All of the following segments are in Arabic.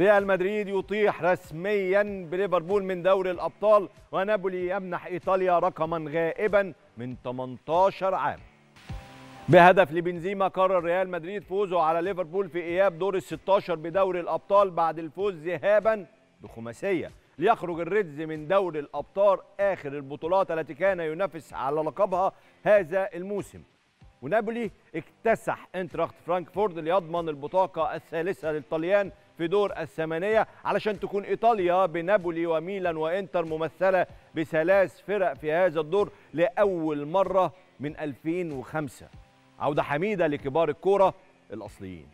ريال مدريد يطيح رسميا بليفربول من دوري الأبطال ونابولي يمنح إيطاليا رقما غائبا من 18 عام بهدف لبنزيما قرر ريال مدريد فوزه على ليفربول في إياب دور ال 16 بدوري الأبطال بعد الفوز ذهابا بخماسية ليخرج الريدز من دوري الأبطال آخر البطولات التي كان ينافس على لقبها هذا الموسم ونابولي اكتسح انتراخت فرانكفورت ليضمن البطاقة الثالثة للطليان في دور الثمانية علشان تكون إيطاليا بنابولي وميلان وإنتر ممثلة بثلاث فرق في هذا الدور لأول مرة من 2005 عودة حميدة لكبار الكورة الأصليين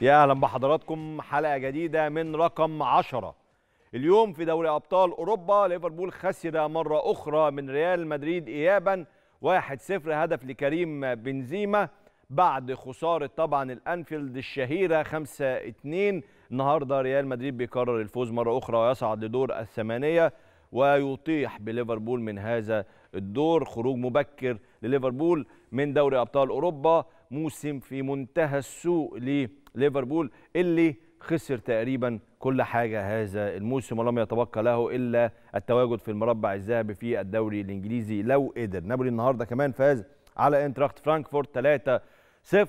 يا أهلا بحضراتكم حلقة جديدة من رقم 10 اليوم في دوري أبطال أوروبا ليفربول خسر مرة أخرى من ريال مدريد إياباً 1 0 هدف لكريم بنزيما بعد خساره طبعا الانفيلد الشهيره 5 2 النهارده ريال مدريد بيكرر الفوز مره اخرى ويصعد لدور الثمانيه ويطيح بليفربول من هذا الدور خروج مبكر لليفربول من دوري ابطال اوروبا موسم في منتهى السوء لليفربول اللي خسر تقريبا كل حاجة هذا الموسم ولم يتبقى له إلا التواجد في المربع الذهبي في الدوري الإنجليزي لو قدر نابولي النهاردة كمان فاز على انتراخت فرانكفورت 3-0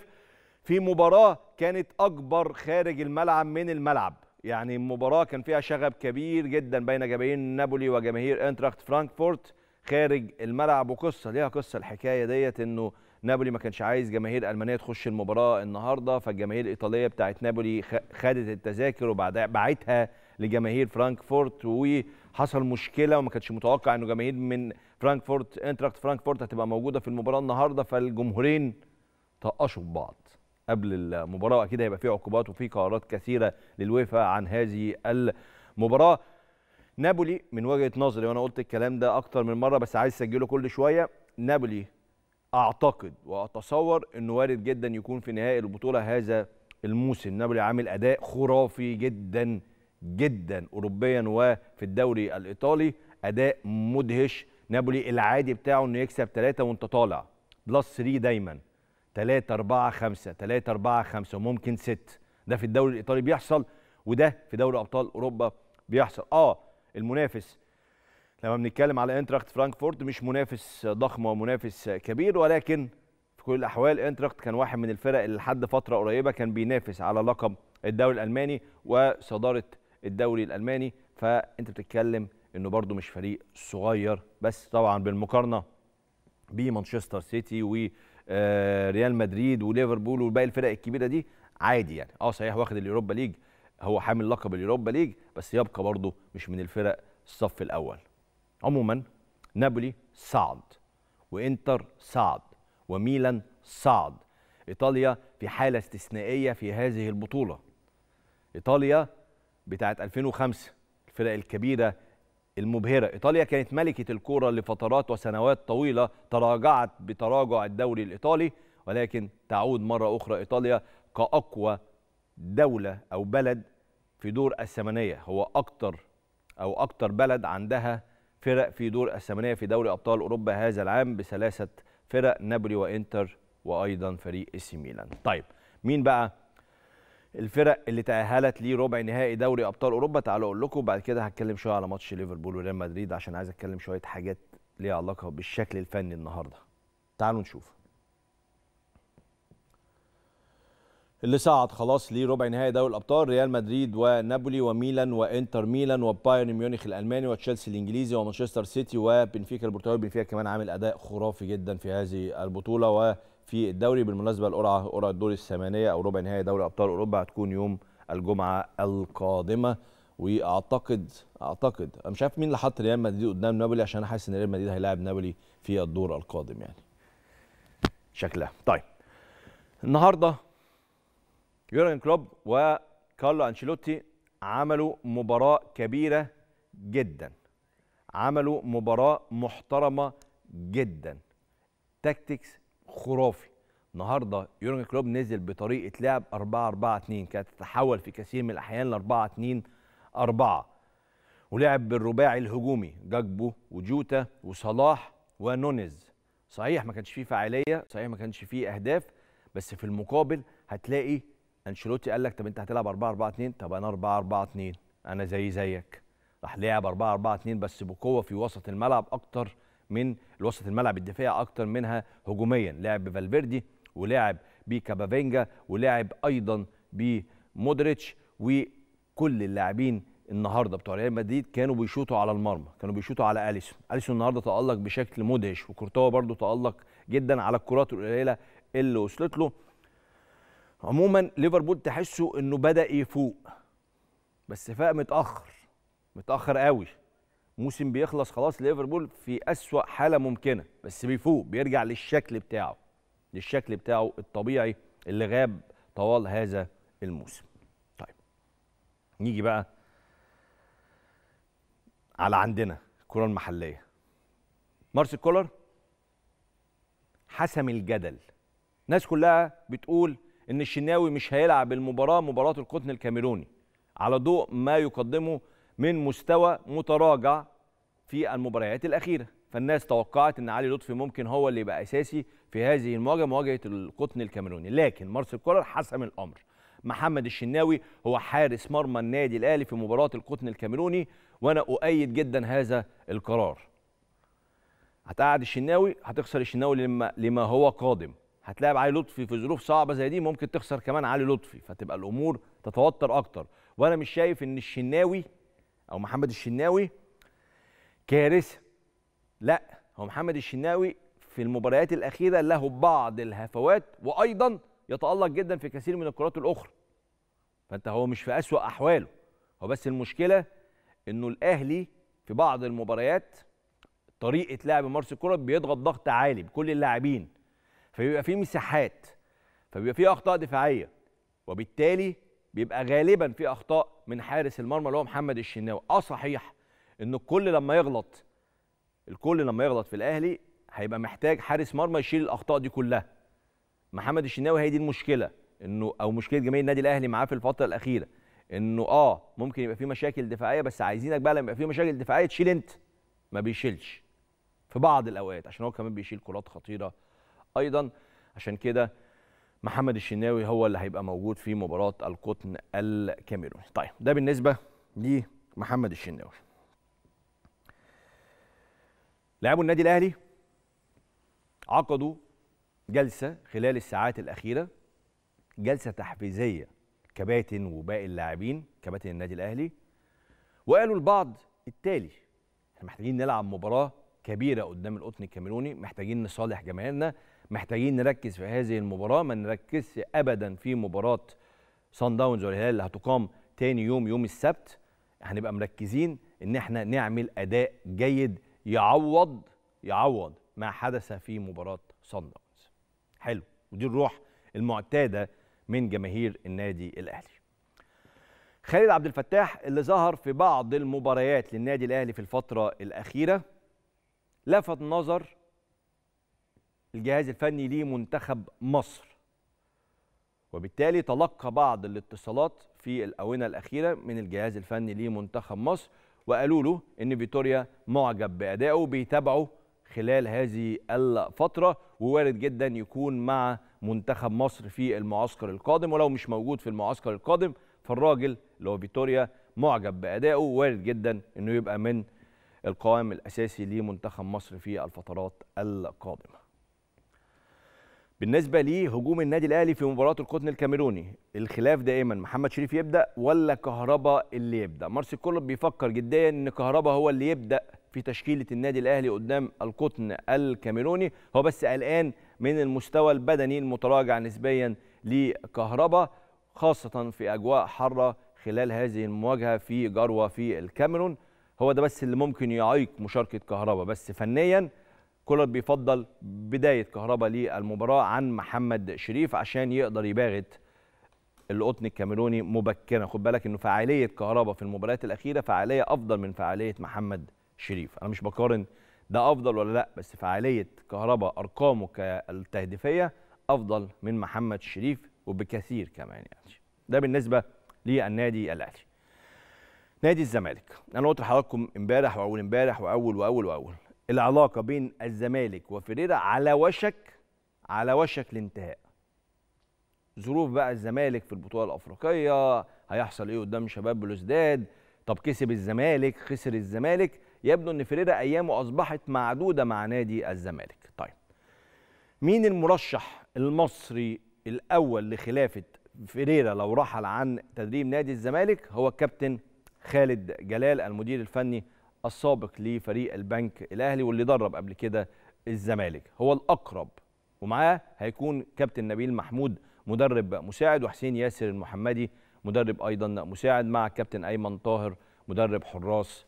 في مباراة كانت أكبر خارج الملعب من الملعب يعني مباراة كان فيها شغب كبير جدا بين جماهير نابولي وجماهير انتراخت فرانكفورت خارج الملعب وقصة ليها قصة الحكاية ديت انه نابولي ما كانش عايز جماهير المانيه تخش المباراه النهارده فالجماهير الايطاليه بتاعت نابولي خدت التذاكر وبعدها باعتها لجماهير فرانكفورت وحصل مشكله وما كانش متوقع انه جماهير من فرانكفورت انتراكت فرانكفورت هتبقى موجوده في المباراه النهارده فالجمهورين طقشوا في بعض قبل المباراه واكيد هيبقى في عقوبات وفي قرارات كثيره للويفا عن هذه المباراه نابولي من وجهه نظري وانا قلت الكلام ده اكتر من مره بس عايز اسجله كل شويه نابولي اعتقد واتصور انه وارد جدا يكون في نهائي البطوله هذا الموسم نابولي عامل اداء خرافي جدا جدا اوروبيا وفي الدوري الايطالي اداء مدهش نابولي العادي بتاعه انه يكسب ثلاثه وانت طالع بلس 3 دايما 3 4 5 3 4 5 وممكن 6 ده في الدوري الايطالي بيحصل وده في دوري ابطال اوروبا بيحصل اه المنافس لما بنتكلم على انتراخت فرانكفورت مش منافس ضخم ومنافس كبير ولكن في كل الاحوال انتراخت كان واحد من الفرق اللي لحد فتره قريبه كان بينافس على لقب الدوري الالماني وصداره الدوري الالماني فانت بتتكلم انه برده مش فريق صغير بس طبعا بالمقارنه بمانشستر سيتي وريال آه، مدريد وليفربول وباقي الفرق الكبيره دي عادي يعني اه صحيح واخد اليوروبا ليج هو حامل لقب اليوروبا ليج بس يبقى برده مش من الفرق الصف الاول عموما نابولي صعد وانتر صعد وميلان صعد ايطاليا في حاله استثنائيه في هذه البطوله ايطاليا بتاعه 2005 الفرق الكبيره المبهره ايطاليا كانت ملكه الكوره لفترات وسنوات طويله تراجعت بتراجع الدوري الايطالي ولكن تعود مره اخرى ايطاليا كاقوى دوله او بلد في دور الثمانيه هو اكتر او اكتر بلد عندها فرق في دور الثمانيه في دوري ابطال اوروبا هذا العام بثلاثه فرق نابولي وانتر وايضا فريق اي سي ميلان. طيب مين بقى الفرق اللي تاهلت لربع نهائي دوري ابطال اوروبا تعالوا اقول لكم بعد كده هتكلم شويه على ماتش ليفربول وريال مدريد عشان عايز اتكلم شويه حاجات ليها علاقه بالشكل الفني النهارده. تعالوا نشوف. اللي صعد خلاص لربع نهائي دوري الابطال ريال مدريد ونابولي وميلان وانتر ميلان وبايرن ميونخ الالماني وتشيلسي الانجليزي ومانشستر سيتي وبنفيكا البرتغالي بنفيكا كمان عامل اداء خرافي جدا في هذه البطوله وفي الدوري بالمناسبه القرعه قرعه الدور الثمانيه او ربع نهائي دوري ابطال اوروبا هتكون يوم الجمعه القادمه واعتقد اعتقد انا مش عارف مين اللي حط ريال مدريد قدام نابولي عشان انا حاسس ان ريال مدريد هيلاعب نابولي في الدور القادم يعني شكلها طيب النهارده يورجن كلوب وكارلو انشيلوتي عملوا مباراه كبيره جدا عملوا مباراه محترمه جدا تاكتكس خرافي النهارده يورجن كلوب نزل بطريقه لعب 4 4 2 كانت تتحول في كثير من الاحيان ل 4 2 4 ولعب بالرباعي الهجومي جاكبو وجوتا وصلاح ونونيز صحيح ما كانش فيه فعاليه صحيح ما كانش فيه اهداف بس في المقابل هتلاقي انشيلوتي قال لك طب انت هتلعب 4 4 2 طب انا 4 4 2 انا زي زيك راح لعب 4 4 2 بس بقوه في وسط الملعب اكتر من الوسط الملعب الدفاعي اكتر منها هجوميا لعب بفالفيردي ولعب بكابافينجا ولعب ايضا بمودريتش وكل اللاعبين النهارده بتوع ريال مدريد كانوا بيشوطوا على المرمى كانوا بيشوطوا على اليسون اليسون النهارده تالق بشكل مدهش وكورتوا برده تالق جدا على الكرات القليله اللي وصلت له عموما ليفربول تحسه انه بدا يفوق بس فاق متاخر متاخر قوي موسم بيخلص خلاص ليفربول في اسوا حاله ممكنه بس بيفوق بيرجع للشكل بتاعه للشكل بتاعه الطبيعي اللي غاب طوال هذا الموسم طيب نيجي بقى على عندنا الكره المحليه مارسيل كولر حسم الجدل الناس كلها بتقول ان الشناوي مش هيلعب المباراه مباراه القطن الكاميروني على ضوء ما يقدمه من مستوى متراجع في المباريات الاخيره فالناس توقعت ان علي لطفي ممكن هو اللي يبقى اساسي في هذه المواجهه مواجهه القطن الكاميروني لكن مارسيل كولر حسم الامر محمد الشناوي هو حارس مرمى النادي الاهلي في مباراه القطن الكاميروني وانا اؤيد جدا هذا القرار هتقعد الشناوي هتخسر الشناوي لما لما هو قادم هتلاعب علي لطفي في ظروف صعبه زي دي ممكن تخسر كمان علي لطفي فتبقى الامور تتوتر اكتر وانا مش شايف ان الشناوي او محمد الشناوي كارثه لا هو محمد الشناوي في المباريات الاخيره له بعض الهفوات وايضا يتالق جدا في كثير من الكرات الاخرى فانت هو مش في اسوا احواله هو بس المشكله انه الاهلي في بعض المباريات طريقه لعب مارس الكره بيضغط ضغط عالي بكل اللاعبين فبيبقى في مساحات فبيبقى في اخطاء دفاعيه وبالتالي بيبقى غالبا في اخطاء من حارس المرمى اللي هو محمد الشناوي اه صحيح ان الكل لما يغلط الكل لما يغلط في الاهلي هيبقى محتاج حارس مرمى يشيل الاخطاء دي كلها محمد الشناوي هي دي المشكله انه او مشكله جماهير النادي الاهلي معاه في الفتره الاخيره انه اه ممكن يبقى في مشاكل دفاعيه بس عايزينك بقى لما يبقى في مشاكل دفاعيه تشيل انت ما بيشيلش في بعض الاوقات عشان هو كمان بيشيل كرات خطيره ايضا عشان كده محمد الشناوي هو اللي هيبقى موجود في مباراه القطن الكاميروني طيب ده بالنسبه لمحمد الشناوي لاعبو النادي الاهلي عقدوا جلسه خلال الساعات الاخيره جلسه تحفيزيه كباتن وباقي اللاعبين كباتن النادي الاهلي وقالوا البعض التالي احنا محتاجين نلعب مباراه كبيره قدام القطن الكاميروني محتاجين نصالح جماهيرنا محتاجين نركز في هذه المباراه ما نركزش ابدا في مباراه صن داونز والهلال اللي هتقام تاني يوم يوم السبت هنبقى مركزين ان احنا نعمل اداء جيد يعوض يعوض ما حدث في مباراه صن داونز حلو ودي الروح المعتاده من جماهير النادي الاهلي خالد عبد الفتاح اللي ظهر في بعض المباريات للنادي الاهلي في الفتره الاخيره لفت نظر الجهاز الفني لمنتخب مصر وبالتالي تلقى بعض الاتصالات في الآونة الأخيرة من الجهاز الفني لمنتخب مصر وقالوا له إن فيتوريا معجب بأدائه بيتابعه خلال هذه الفترة ووارد جدا يكون مع منتخب مصر في المعسكر القادم ولو مش موجود في المعسكر القادم فالراجل اللي هو فيتوريا معجب بأدائه وارد جدا إنه يبقى من القوام الأساسي لمنتخب مصر في الفترات القادمة بالنسبه لهجوم النادي الاهلي في مباراه القطن الكاميروني الخلاف دائما محمد شريف يبدا ولا كهربا اللي يبدا مارسيل كولر بيفكر جديا ان كهربا هو اللي يبدا في تشكيله النادي الاهلي قدام القطن الكاميروني هو بس قلقان من المستوى البدني المتراجع نسبيا لكهربا خاصه في اجواء حاره خلال هذه المواجهه في جروه في الكاميرون هو ده بس اللي ممكن يعيق مشاركه كهربا بس فنيا كولر بيفضل بدايه كهربا للمباراه عن محمد شريف عشان يقدر يباغت القطن الكاميروني مبكرا خد بالك انه فعاليه كهربا في المباريات الاخيره فعاليه افضل من فعاليه محمد شريف انا مش بقارن ده افضل ولا لا بس فعاليه كهربا ارقامه كالتهديفيه افضل من محمد شريف وبكثير كمان يعني ده بالنسبه للنادي الاهلي نادي الزمالك انا قلت لحضراتكم امبارح واول امبارح واول واول واول العلاقه بين الزمالك وفيريرا على وشك على وشك الانتهاء ظروف بقى الزمالك في البطوله الافريقيه هيحصل ايه قدام شباب بلوزداد طب كسب الزمالك خسر الزمالك يبدو ان فيريرا ايامه اصبحت معدوده مع نادي الزمالك طيب مين المرشح المصري الاول لخلافه فيريرا لو رحل عن تدريب نادي الزمالك هو الكابتن خالد جلال المدير الفني السابق لفريق البنك الاهلي واللي درب قبل كده الزمالك هو الاقرب ومعاه هيكون كابتن نبيل محمود مدرب مساعد وحسين ياسر المحمدي مدرب ايضا مساعد مع الكابتن ايمن طاهر مدرب حراس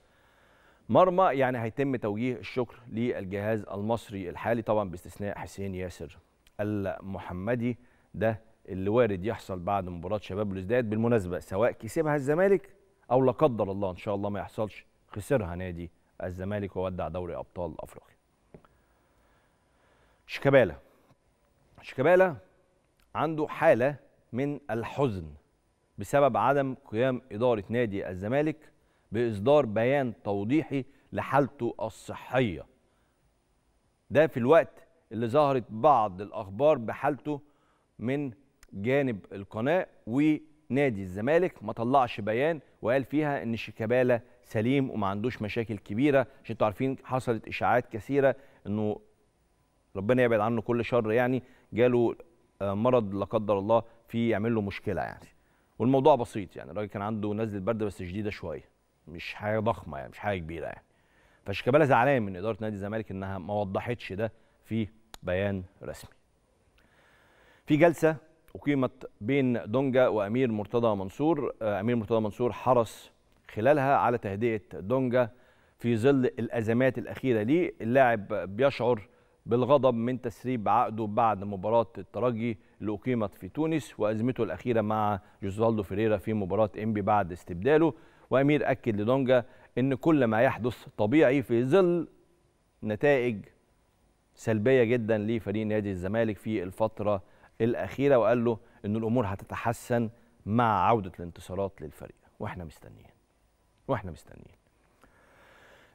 مرمى يعني هيتم توجيه الشكر للجهاز المصري الحالي طبعا باستثناء حسين ياسر المحمدي ده اللي وارد يحصل بعد مباراه شباب بلوزداد بالمناسبه سواء كسبها الزمالك او لا قدر الله ان شاء الله ما يحصلش خسرها نادي الزمالك وودع دوري ابطال افريقيا شيكابالا شيكابالا عنده حاله من الحزن بسبب عدم قيام اداره نادي الزمالك باصدار بيان توضيحي لحالته الصحيه ده في الوقت اللي ظهرت بعض الاخبار بحالته من جانب القناه ونادي الزمالك ما طلعش بيان وقال فيها ان شيكابالا سليم وما عندوش مشاكل كبيره عشان انتوا عارفين حصلت اشاعات كثيره انه ربنا يبعد عنه كل شر يعني جاله آه، مرض لا قدر الله في يعمل له مشكله يعني والموضوع بسيط يعني الراجل كان عنده نزله برد بس شديده شويه مش حاجه ضخمه يعني مش حاجه كبيره يعني فشيكابالا زعلان من اداره نادي الزمالك انها ما وضحتش ده في بيان رسمي في جلسه اقيمت بين دونجا وامير مرتضى منصور آه، امير مرتضى منصور حرص خلالها على تهدئة دونجا في ظل الأزمات الأخيرة ليه اللاعب بيشعر بالغضب من تسريب عقده بعد مباراة الترجي اللي أقيمت في تونس وأزمته الأخيرة مع جوزالدو فيريرا في مباراة إنبي بعد استبداله وأمير أكد لدونجا إن كل ما يحدث طبيعي في ظل نتائج سلبية جدا لفريق نادي الزمالك في الفترة الأخيرة وقال له إن الأمور هتتحسن مع عودة الانتصارات للفريق وإحنا مستنيين واحنا مستنيين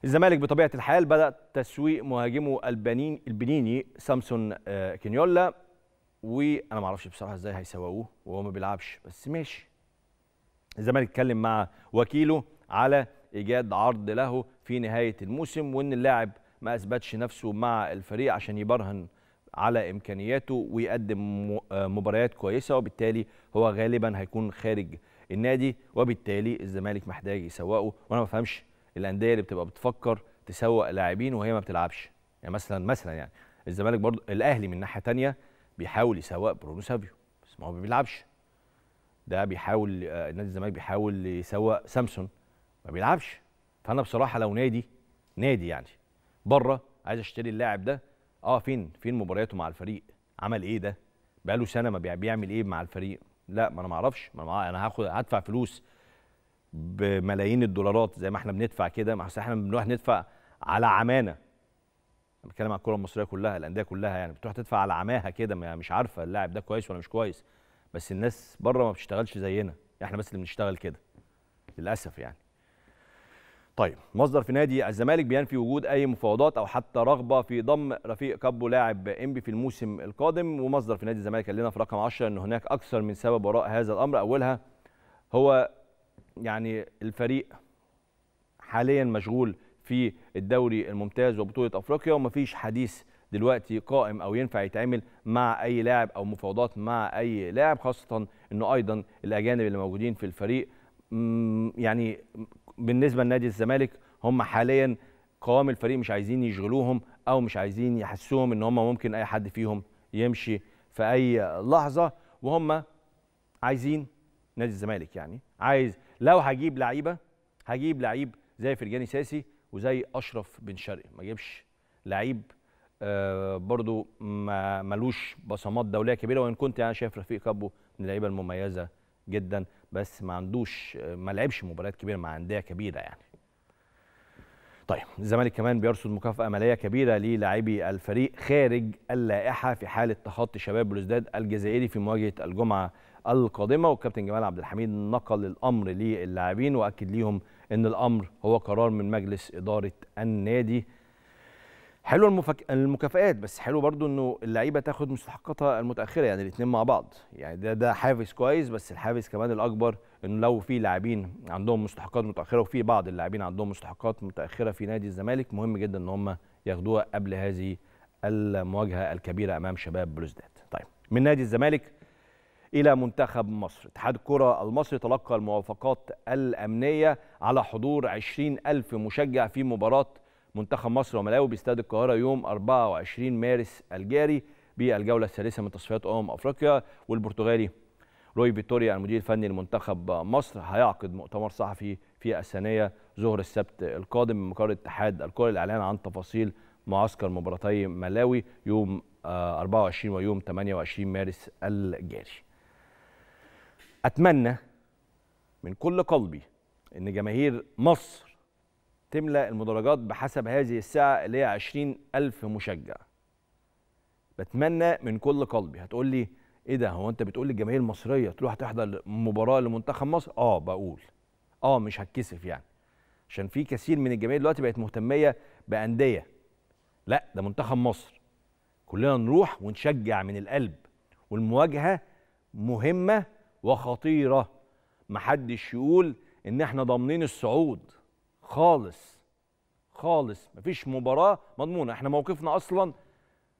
الزمالك بطبيعه الحال بدا تسويق مهاجمه البنين البنيني سامسون آه، كينيولا وانا ما اعرفش بصراحه ازاي هيسوقوه وهو ما بيلعبش بس ماشي الزمالك اتكلم مع وكيله على ايجاد عرض له في نهايه الموسم وان اللاعب ما اثبتش نفسه مع الفريق عشان يبرهن على امكانياته ويقدم آه، مباريات كويسه وبالتالي هو غالبا هيكون خارج النادي وبالتالي الزمالك محتاج يسوقه وانا ما بفهمش الانديه اللي بتبقى بتفكر تسوق لاعبين وهي ما بتلعبش يعني مثلا مثلا يعني الزمالك برضو الاهلي من ناحيه ثانيه بيحاول يسوق برونو سافيو بس ما هو ما بيلعبش ده بيحاول آه، نادي الزمالك بيحاول يسوق سامسون ما بيلعبش فانا بصراحه لو نادي نادي يعني بره عايز اشتري اللاعب ده اه فين فين مبارياته مع الفريق عمل ايه ده بقاله سنه ما بيعمل ايه مع الفريق لا ما انا ما اعرفش ما انا, هاخد هدفع فلوس بملايين الدولارات زي ما احنا بندفع كده ما احنا بنروح ندفع على عمانه انا بتكلم على الكره المصريه كلها الانديه كلها يعني بتروح تدفع على عماها كده مش عارفه اللاعب ده كويس ولا مش كويس بس الناس بره ما بتشتغلش زينا احنا بس اللي بنشتغل كده للاسف يعني طيب مصدر في نادي الزمالك بينفي وجود اي مفاوضات او حتى رغبه في ضم رفيق كابو لاعب انبي في الموسم القادم ومصدر في نادي الزمالك قال لنا في رقم 10 ان هناك اكثر من سبب وراء هذا الامر اولها هو يعني الفريق حاليا مشغول في الدوري الممتاز وبطوله افريقيا ومفيش حديث دلوقتي قائم او ينفع يتعمل مع اي لاعب او مفاوضات مع اي لاعب خاصه انه ايضا الاجانب اللي موجودين في الفريق يعني بالنسبه لنادي الزمالك هم حاليا قوام الفريق مش عايزين يشغلوهم او مش عايزين يحسوهم ان هم ممكن اي حد فيهم يمشي في اي لحظه وهم عايزين نادي الزمالك يعني عايز لو هجيب لعيبه هجيب لعيب زي فرجاني ساسي وزي اشرف بن شرقي ما جيبش لعيب آه برضو ملوش بصمات دوليه كبيره وان كنت انا يعني شايف رفيق كابو من اللعيبه المميزه جدا بس ما عندوش ما لعبش مباريات كبيره مع انديه كبيره يعني طيب الزمالك كمان بيرصد مكافاه ماليه كبيره للاعبي الفريق خارج اللائحه في حاله تخطي شباب بلوزداد الجزائري في مواجهه الجمعه القادمه والكابتن جمال عبد الحميد نقل الامر للاعبين واكد ليهم ان الامر هو قرار من مجلس اداره النادي حلو المفك... المكافئات بس حلو برضو انه اللعيبه تاخد مستحقاتها المتاخره يعني الاثنين مع بعض يعني ده ده حافز كويس بس الحافز كمان الاكبر انه لو في لاعبين عندهم مستحقات متاخره وفي بعض اللاعبين عندهم مستحقات متاخره في نادي الزمالك مهم جدا ان هم ياخدوها قبل هذه المواجهه الكبيره امام شباب بلوزداد طيب من نادي الزمالك الى منتخب مصر اتحاد الكره المصري تلقى الموافقات الامنيه على حضور 20000 مشجع في مباراه منتخب مصر وملاوي باستاد القاهره يوم 24 مارس الجاري بالجوله الثالثه من تصفيات امم افريقيا والبرتغالي روي فيتوريا المدير الفني لمنتخب مصر هيعقد مؤتمر صحفي في الثانيه ظهر السبت القادم من مقر اتحاد الكره الاعلان عن تفاصيل معسكر مباراتي ملاوي يوم 24 آه، ويوم 28 مارس الجاري. أتمنى من كل قلبي إن جماهير مصر تملأ المدرجات بحسب هذه الساعة اللي هي 20000 مشجع بتمنى من كل قلبي هتقول لي ايه ده هو انت بتقول للجماهير المصريه تروح تحضر مباراه لمنتخب مصر اه بقول اه مش هتكسف يعني عشان في كثير من الجماهير دلوقتي بقت مهتميه بانديه لا ده منتخب مصر كلنا نروح ونشجع من القلب والمواجهه مهمه وخطيره محدش يقول ان احنا ضامنين الصعود خالص خالص مفيش مباراه مضمونه احنا موقفنا اصلا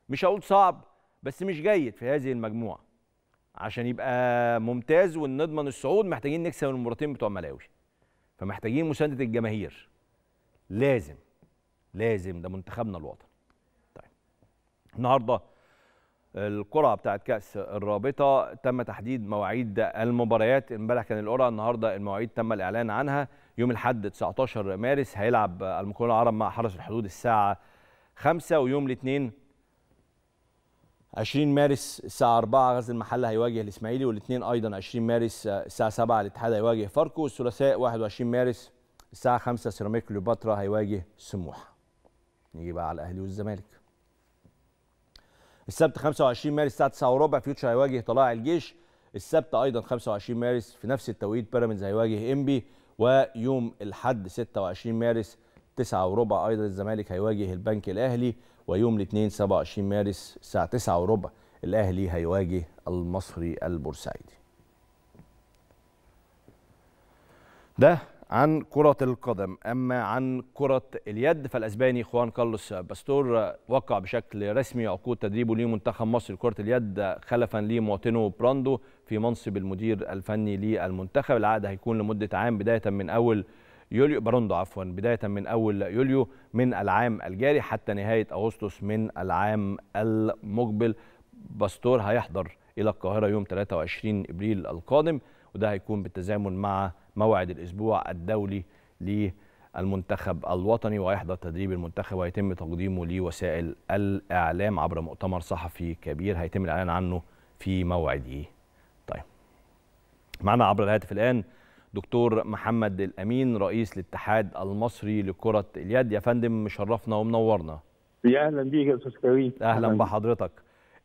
مش هقول صعب بس مش جيد في هذه المجموعه عشان يبقى ممتاز ونضمن الصعود محتاجين نكسب المباراتين بتوع ملاوي فمحتاجين مسانده الجماهير لازم لازم ده منتخبنا الوطني طيب النهارده القرعه بتاعت كاس الرابطه تم تحديد مواعيد المباريات امبارح كان القرعه النهارده المواعيد تم الاعلان عنها يوم الاحد 19 مارس هيلعب المكون العرب مع حرس الحدود الساعه 5 ويوم الاثنين 20 مارس الساعة 4 غزل المحلة هيواجه الإسماعيلي والاثنين أيضا 20 مارس الساعة 7 الاتحاد هيواجه فاركو الثلاثاء 21 مارس الساعة 5 سيراميك كليوباترا هيواجه سموحة. نيجي بقى على الأهلي والزمالك. السبت 25 مارس الساعة 9 وربع فيوتشر هيواجه طلائع الجيش. السبت أيضا 25 مارس في نفس التوقيت بيراميدز هيواجه إنبي ويوم الحد 26 مارس 9 وربع ايضا الزمالك هيواجه البنك الاهلي ويوم الاثنين 27 مارس الساعه 9 وربع الاهلي هيواجه المصري البورسعيدي ده عن كرة القدم أما عن كرة اليد فالأسباني خوان كارلوس باستور وقع بشكل رسمي عقود تدريبه لمنتخب مصر لكرة اليد خلفا لمواطنه براندو في منصب المدير الفني للمنتخب العقد هيكون لمدة عام بداية من أول يوليو براندو عفوا بداية من أول يوليو من العام الجاري حتى نهاية أغسطس من العام المقبل باستور هيحضر إلى القاهرة يوم 23 إبريل القادم وده هيكون بالتزامن مع موعد الأسبوع الدولي للمنتخب الوطني ويحضر تدريب المنتخب ويتم تقديمه لوسائل الإعلام عبر مؤتمر صحفي كبير هيتم الإعلان عنه في موعده طيب معنا عبر الهاتف الآن دكتور محمد الأمين رئيس الاتحاد المصري لكرة اليد يا فندم مشرفنا ومنورنا يا أهلا بيك يا أستاذ كريم أهلا بحضرتك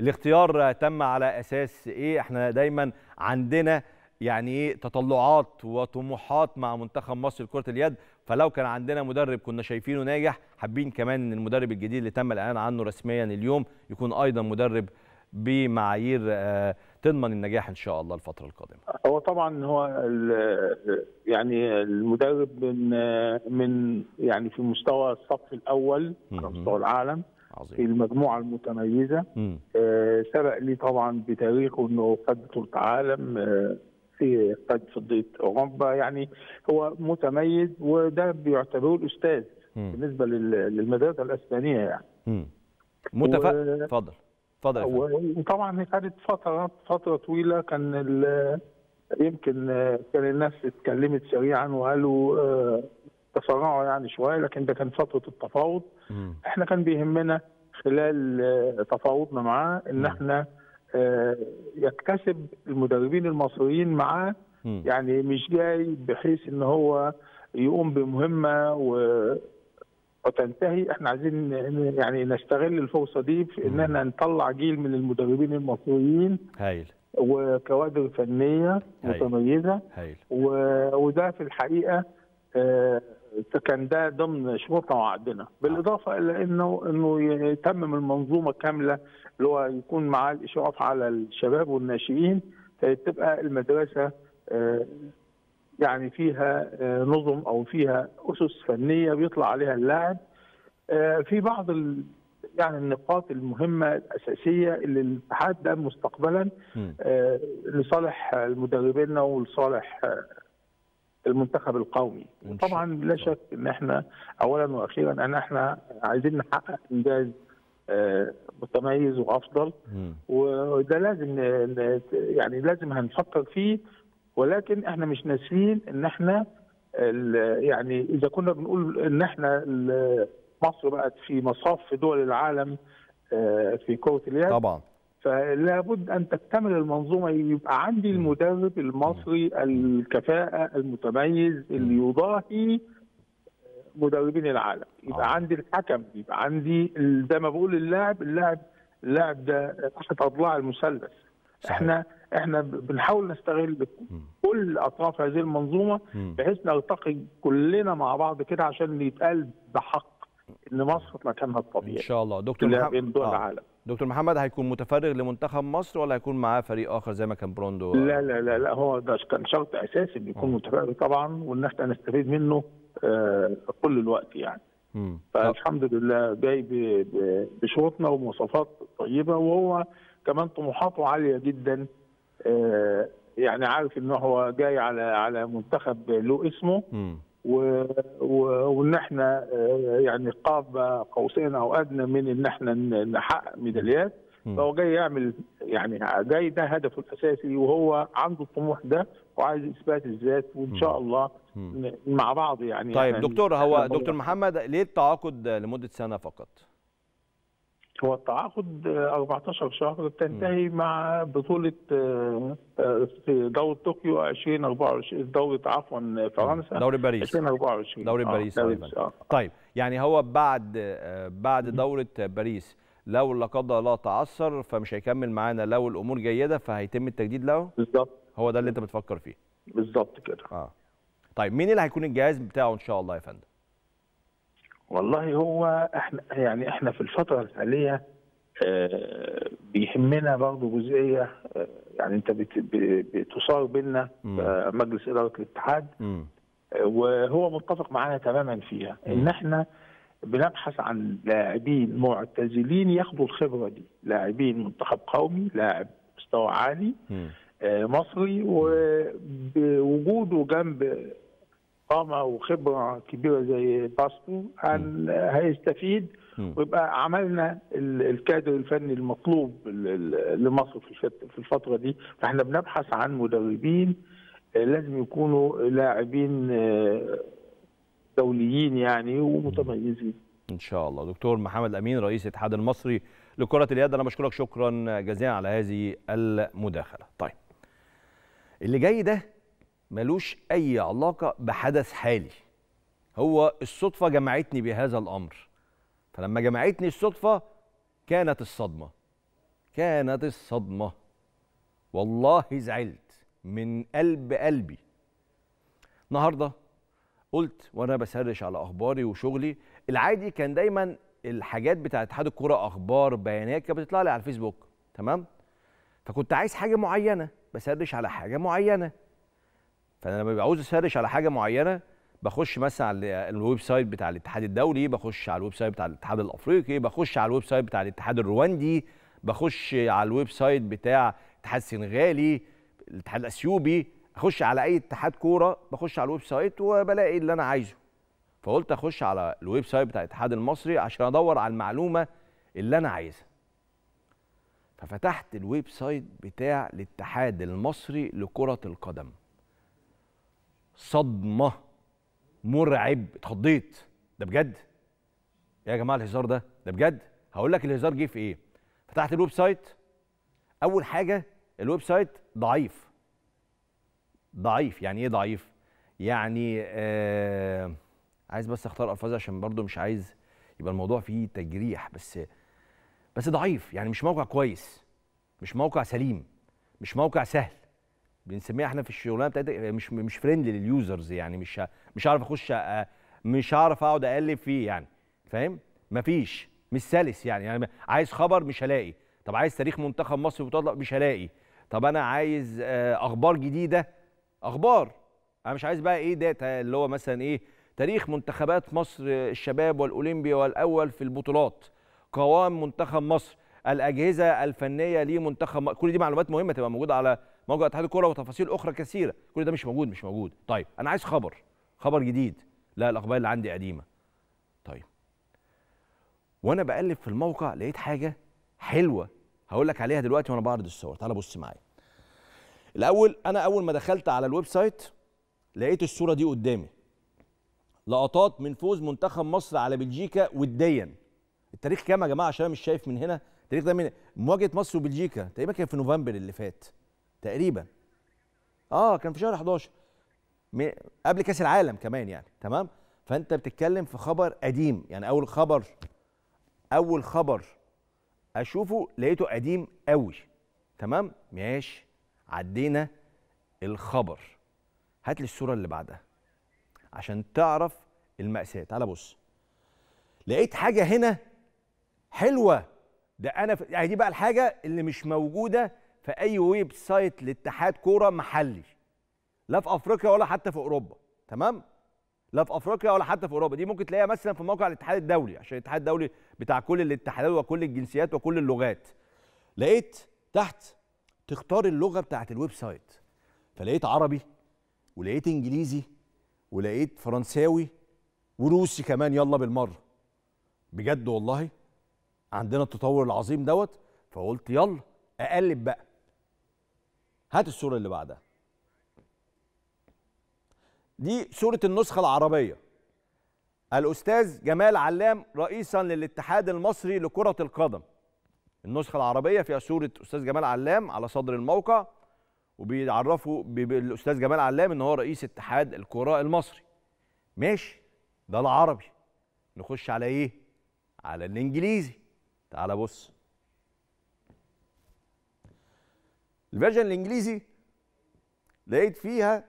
الاختيار تم على اساس ايه احنا دايما عندنا يعني إيه؟ تطلعات وطموحات مع منتخب مصر لكره اليد فلو كان عندنا مدرب كنا شايفينه ناجح حابين كمان ان المدرب الجديد اللي تم الاعلان عنه رسميا اليوم يكون ايضا مدرب بمعايير آه، تضمن النجاح ان شاء الله الفتره القادمه. هو طبعا هو يعني المدرب من من يعني في مستوى الصف الاول مستوى العالم عظيم. في المجموعه المتميزه آه سبق لي طبعا بتاريخه انه خد بطوله عالم آه في قد فضيه اوروبا يعني هو متميز وده بيعتبروه الاستاذ مم. بالنسبه للمدرسه الاسبانيه يعني متفق اتفضل و... اتفضل وطبعا كانت فتره فتره طويله كان ال... يمكن كان الناس اتكلمت سريعا وقالوا اه تسرعوا يعني شويه لكن ده كان فتره التفاوض احنا كان بيهمنا خلال آه، تفاوضنا معاه ان احنا آه، يكتسب المدربين المصريين معاه يعني مش جاي بحيث ان هو يقوم بمهمه و وتنتهي احنا عايزين يعني نستغل الفرصه دي في ان احنا نطلع جيل من المدربين المصريين هايل وكوادر فنيه متميزه هايل. و... وده في الحقيقه آه كان ده ضمن شروطنا وعقدنا بالاضافه الى انه انه يتمم المنظومه كامله اللي هو يكون معاه الاشراف على الشباب والناشئين فتبقى المدرسه آه، يعني فيها آه، نظم او فيها اسس فنيه بيطلع عليها اللاعب آه، في بعض يعني النقاط المهمه الاساسيه اللي الاتحاد ده مستقبلا لصالح المدربين ولصالح المنتخب القومي طبعا لا شك ان احنا اولا واخيرا ان احنا عايزين نحقق انجاز متميز وافضل وده لازم يعني لازم هنفكر فيه ولكن احنا مش ناسيين ان احنا يعني اذا كنا بنقول ان احنا مصر بقت في مصاف في دول العالم آه، في كره اليد طبعا فلا بد ان تكتمل المنظومه يبقى عندي المدرب المصري الكفاءه المتميز اللي يضاهي مدربين العالم يبقى آه. عندي الحكم يبقى عندي زي ما بقول اللاعب اللاعب اللاعب ده تحت اضلاع المثلث احنا احنا بنحاول نستغل كل اطراف هذه المنظومه بحيث نلتقي كلنا مع بعض كده عشان يتقال بحق ان مصر مكانها الطبيعي ان شاء الله دكتور محمد دول آه. دكتور محمد هيكون متفرغ لمنتخب مصر ولا هيكون معاه فريق اخر زي ما كان بروندو لا لا لا لا هو ده كان شرط اساسي انه يكون متفرغ طبعا وان احنا نستفيد منه آه، كل الوقت يعني فالحمد لله جاي بشروطنا ومواصفات طيبه وهو كمان طموحاته عاليه جدا آه، يعني عارف ان هو جاي على على منتخب له اسمه و... و... وان احنا آه، يعني قاب قوسين او ادنى من ان احنا نحقق ميداليات فهو جاي يعمل يعني جاي ده هدفه الاساسي وهو عنده الطموح ده وعايز اثبات الذات وان شاء الله مع بعض يعني طيب يعني دكتور هو دكتور محمد ليه التعاقد لمده سنه فقط؟ هو التعاقد 14 شهر تنتهي مع بطولة في آه، آه، طوكيو 2024 دورة عفوا فرنسا دوري باريس 2024 دوري آه، باريس, آه باريس آه. طيب يعني هو بعد بعد دورة باريس لو لا قدر الله تعثر فمش هيكمل معانا لو الامور جيده فهيتم التجديد له بالظبط هو ده اللي انت بتفكر فيه بالظبط كده اه طيب مين اللي هيكون الجهاز بتاعه ان شاء الله يا فندم والله هو احنا يعني احنا في الفتره الحاليه آه بيهمنا برضه جزئيه آه يعني انت بتصار بينا مجلس اداره الاتحاد م. آه، وهو متفق معانا تماما فيها ان احنا بنبحث عن لاعبين معتزلين ياخدوا الخبره دي لاعبين منتخب قومي لاعب مستوى عالي م. آه، مصري وبوجوده جنب قامة وخبرة كبيرة زي باستو هيستفيد ويبقى عملنا الكادر الفني المطلوب لمصر في الفترة دي فاحنا بنبحث عن مدربين آه، لازم يكونوا لاعبين آه، دوليين يعني ومتميزين ان شاء الله دكتور محمد امين رئيس الاتحاد المصري لكره اليد انا بشكرك شكرا جزيلا على هذه المداخله طيب اللي جاي ده ملوش أي علاقة بحدث حالي هو الصدفة جمعتني بهذا الأمر فلما جمعتني الصدفة كانت الصدمة كانت الصدمة والله زعلت من قلب قلبي النهاردة قلت وأنا بسرش على أخباري وشغلي العادي كان دايما الحاجات بتاعه اتحاد الكوره أخبار بيانات كانت بتطلع لي على الفيسبوك تمام فكنت عايز حاجة معينة بسرش على حاجه معينه فانا لما بعوز اسرش على حاجه معينه بخش مثلا على الويب سايت بتاع الاتحاد الدولي بخش على الويب سايت بتاع الاتحاد الافريقي بخش على الويب سايت بتاع الاتحاد الرواندي بخش على الويب سايت بتاع الاتحاد السنغالي الاتحاد الاثيوبي اخش على اي اتحاد كوره بخش على الويب سايت وبلاقي اللي انا عايزه فقلت اخش على الويب سايت بتاع الاتحاد المصري عشان ادور على المعلومه اللي انا عايزها ففتحت الويب سايت بتاع الاتحاد المصري لكرة القدم صدمة مرعب اتخضيت ده بجد يا جماعة الهزار ده ده بجد هقول لك الهزار جه في ايه فتحت الويب سايت اول حاجة الويب سايت ضعيف ضعيف يعني ايه ضعيف يعني آه عايز بس اختار الفاظ عشان برضو مش عايز يبقى الموضوع فيه تجريح بس بس ضعيف يعني مش موقع كويس مش موقع سليم مش موقع سهل بنسميها احنا في الشغلانه بتاعتك آه، مش مش فريندلي لليوزرز يعني مش مش هعرف اخش آه، مش هعرف اقعد اقلب فيه يعني فاهم مفيش مش سلس يعني يعني عايز خبر مش هلاقي طب عايز تاريخ منتخب مصر بتطلق مش هلاقي طب انا عايز آه، اخبار جديده اخبار انا مش عايز بقى ايه داتا اللي هو مثلا ايه تاريخ منتخبات مصر الشباب والاولمبي والاول في البطولات قوام منتخب مصر الاجهزه الفنيه لمنتخب مصر كل دي معلومات مهمه تبقى موجوده على موقع اتحاد الكوره وتفاصيل اخرى كثيره كل ده مش موجود مش موجود طيب انا عايز خبر خبر جديد لا الاخبار اللي عندي قديمه طيب وانا بقلب في الموقع لقيت حاجه حلوه هقول لك عليها دلوقتي وانا بعرض الصور تعال بص معايا الاول انا اول ما دخلت على الويب سايت لقيت الصوره دي قدامي لقطات من فوز منتخب مصر على بلجيكا وديا التاريخ كام يا جماعه عشان انا مش شايف من هنا التاريخ ده من مواجهه مصر وبلجيكا تقريبا كان في نوفمبر اللي فات تقريبا اه كان في شهر 11 م... قبل كاس العالم كمان يعني تمام فانت بتتكلم في خبر قديم يعني اول خبر اول خبر اشوفه لقيته قديم قوي تمام ماشي عدينا الخبر هات لي الصوره اللي بعدها عشان تعرف المأساة تعال بص لقيت حاجة هنا حلوه ده انا يعني دي بقى الحاجه اللي مش موجوده في اي ويب سايت لاتحاد كوره محلي لا في افريقيا ولا حتى في اوروبا تمام لا في افريقيا ولا حتى في اوروبا دي ممكن تلاقيها مثلا في موقع الاتحاد الدولي عشان الاتحاد الدولي بتاع كل الاتحادات وكل الجنسيات وكل اللغات لقيت تحت تختار اللغه بتاعه الويب سايت فلقيت عربي ولقيت انجليزي ولقيت فرنساوي وروسي كمان يلا بالمره بجد والله عندنا التطور العظيم دوت فقلت يلا اقلب بقى هات الصوره اللي بعدها دي صوره النسخه العربيه الاستاذ جمال علام رئيسا للاتحاد المصري لكره القدم النسخه العربيه فيها صوره استاذ جمال علام على صدر الموقع وبيعرفوا بالاستاذ جمال علام ان هو رئيس اتحاد الكره المصري ماشي ده العربي نخش على ايه على الانجليزي تعال بص الفيرجن الانجليزي لقيت فيها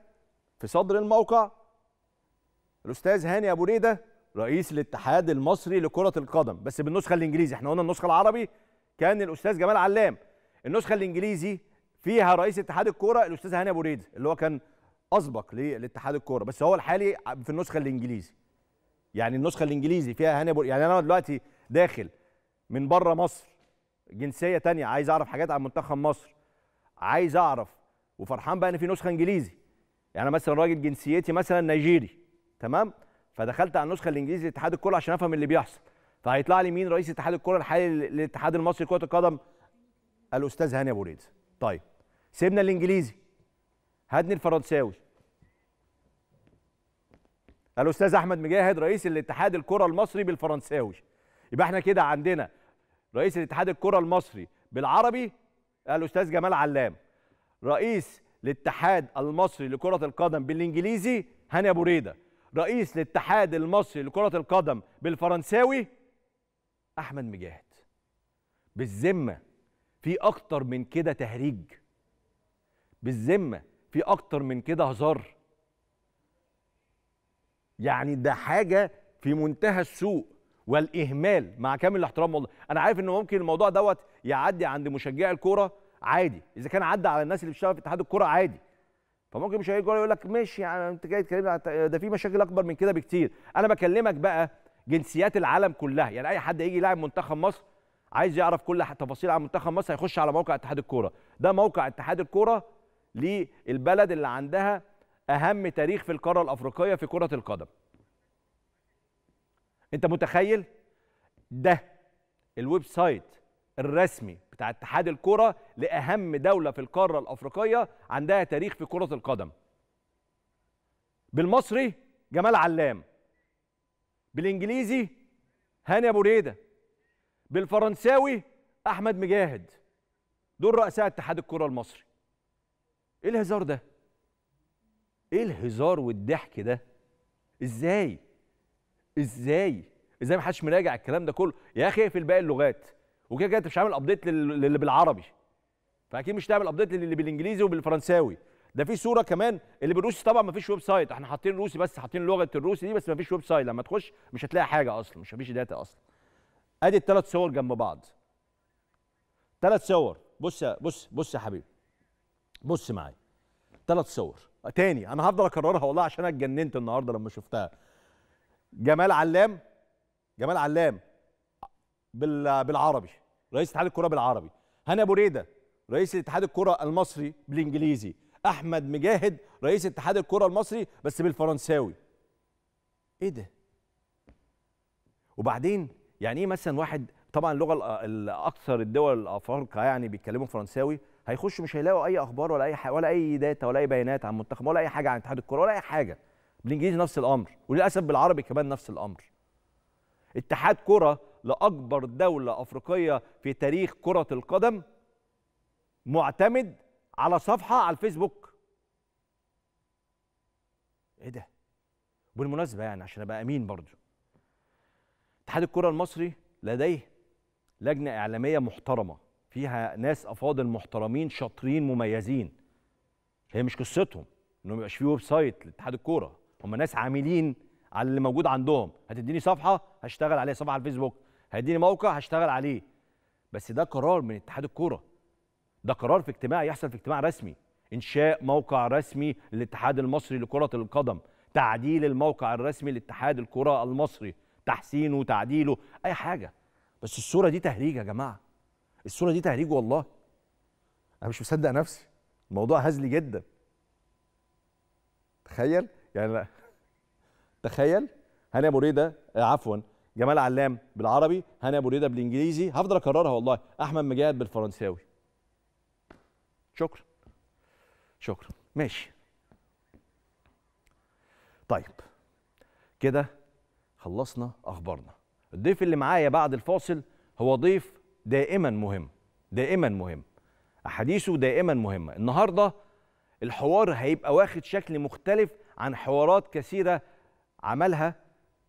في صدر الموقع الاستاذ هاني ابو ريده رئيس الاتحاد المصري لكره القدم بس بالنسخه الانجليزي احنا قلنا النسخه العربي كان الاستاذ جمال علام النسخه الانجليزي فيها رئيس اتحاد الكوره الاستاذ هاني ابو ريده اللي هو كان اسبق للاتحاد الكوره بس هو الحالي في النسخه الانجليزي يعني النسخه الانجليزي فيها هاني ابو يعني انا دلوقتي داخل من بره مصر جنسيه تانية عايز اعرف حاجات عن منتخب مصر عايز اعرف وفرحان بقى ان في نسخه انجليزي يعني مثلا راجل جنسيتي مثلا نيجيري تمام فدخلت على النسخه الانجليزي لاتحاد الكره عشان افهم اللي بيحصل فهيطلع لي مين رئيس اتحاد الكره الحالي للاتحاد المصري لكره القدم الاستاذ هاني ابو ريد طيب سيبنا الانجليزي هدني الفرنساوي الاستاذ احمد مجاهد رئيس الاتحاد الكره المصري بالفرنساوي يبقى احنا كده عندنا رئيس الاتحاد الكره المصري بالعربي الاستاذ جمال علام رئيس الاتحاد المصري لكره القدم بالانجليزي هاني ابو ريده رئيس الاتحاد المصري لكره القدم بالفرنساوي احمد مجاهد بالذمه في اكتر من كده تهريج بالذمه في اكتر من كده هزار يعني ده حاجه في منتهى السوء والاهمال مع كامل الاحترام والله انا عارف ان ممكن الموضوع دوت يعدي عند مشجعي الكوره عادي اذا كان عدى على الناس اللي بتشتغل في اتحاد الكوره عادي فممكن مشجعي الكوره يقول لك ماشي يعني انت جاي تكلمني ده في مشاكل اكبر من كده بكتير انا بكلمك بقى جنسيات العالم كلها يعني اي حد يجي لاعب منتخب مصر عايز يعرف كل تفاصيل عن منتخب مصر هيخش على موقع اتحاد الكوره ده موقع اتحاد الكوره للبلد اللي عندها اهم تاريخ في القاره الافريقيه في كره القدم انت متخيل ده الويب سايت الرسمي بتاع اتحاد الكره لاهم دوله في القاره الافريقيه عندها تاريخ في كره القدم بالمصري جمال علام بالانجليزي هاني ابو ريده بالفرنساوي احمد مجاهد دول رؤساء اتحاد الكره المصري ايه الهزار ده ايه الهزار والضحك ده ازاي ازاي ازاي ما حدش مراجع الكلام ده كله يا اخي اقفل باقي اللغات وكده كده انت مش عامل ابديت للي بالعربي فاكيد مش هتعمل ابديت للي بالانجليزي وبالفرنساوي ده في صوره كمان اللي بالروسي طبعا ما فيش ويب سايت احنا حاطين روسي بس حاطين لغه الروسي دي بس ما فيش ويب سايت لما تخش مش هتلاقي حاجه اصلا مش مفيش داتا اصلا ادي الثلاث صور جنب بعض ثلاث صور بص بص بص يا حبيبي بص معايا ثلاث صور تاني انا هفضل اكررها والله عشان انا اتجننت النهارده لما شفتها جمال علام جمال علام بالعربي رئيس اتحاد الكره بالعربي هنا ريده رئيس اتحاد الكره المصري بالانجليزي احمد مجاهد رئيس اتحاد الكره المصري بس بالفرنساوي ايه ده وبعدين يعني ايه مثلا واحد طبعا اللغه الاكثر الدول الافارقه يعني بيتكلموا فرنساوي هيخشوا مش هيلاقوا اي اخبار ولا اي ولا اي داتا ولا اي بيانات عن منتخب ولا اي حاجه عن اتحاد الكره ولا اي حاجه بالانجليزي نفس الامر وللاسف بالعربي كمان نفس الامر اتحاد كره لاكبر دوله افريقيه في تاريخ كره القدم معتمد على صفحه على الفيسبوك ايه ده بالمناسبه يعني عشان ابقى امين برضو اتحاد الكره المصري لديه لجنه اعلاميه محترمه فيها ناس افاضل محترمين شاطرين مميزين هي مش قصتهم انه ما يبقاش فيه ويب سايت لاتحاد الكوره هم ناس عاملين على اللي موجود عندهم هتديني صفحه هشتغل عليها صفحه على الفيسبوك هيديني موقع هشتغل عليه بس ده قرار من اتحاد الكوره ده قرار في اجتماع يحصل في اجتماع رسمي انشاء موقع رسمي للاتحاد المصري لكره القدم تعديل الموقع الرسمي لاتحاد الكره المصري تحسينه تعديله اي حاجه بس الصوره دي تهريج يا جماعه الصوره دي تهريج والله انا مش مصدق نفسي الموضوع هزلي جدا تخيل يعني تخيل هاني ابو ريده آه، عفوا جمال علام بالعربي هاني ابو ريده بالانجليزي هفضل اكررها والله احمد مجاهد بالفرنساوي شكرا شكرا ماشي طيب كده خلصنا اخبارنا الضيف اللي معايا بعد الفاصل هو ضيف دائما مهم دائما مهم احاديثه دائما مهمه النهارده الحوار هيبقى واخد شكل مختلف عن حوارات كثيره عملها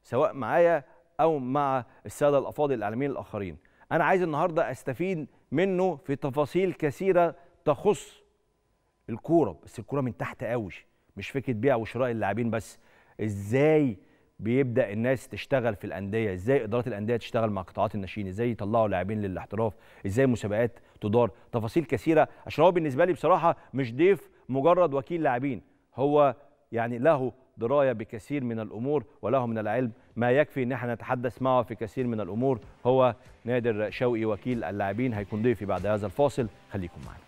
سواء معايا او مع الساده الافاضل الاعلاميين الاخرين انا عايز النهارده استفيد منه في تفاصيل كثيره تخص الكوره بس الكوره من تحت قوي مش فكره بيع وشراء اللاعبين بس ازاي بيبدا الناس تشتغل في الانديه ازاي ادارات الانديه تشتغل مع قطاعات الناشئين ازاي يطلعوا لاعبين للاحتراف ازاي مسابقات تدار تفاصيل كثيره عشان هو بالنسبه لي بصراحه مش ضيف مجرد وكيل لاعبين هو يعني له درايه بكثير من الامور وله من العلم ما يكفي ان احنا نتحدث معه في كثير من الامور هو نادر شوقي وكيل اللاعبين هيكون ضيفي بعد هذا الفاصل خليكم معنا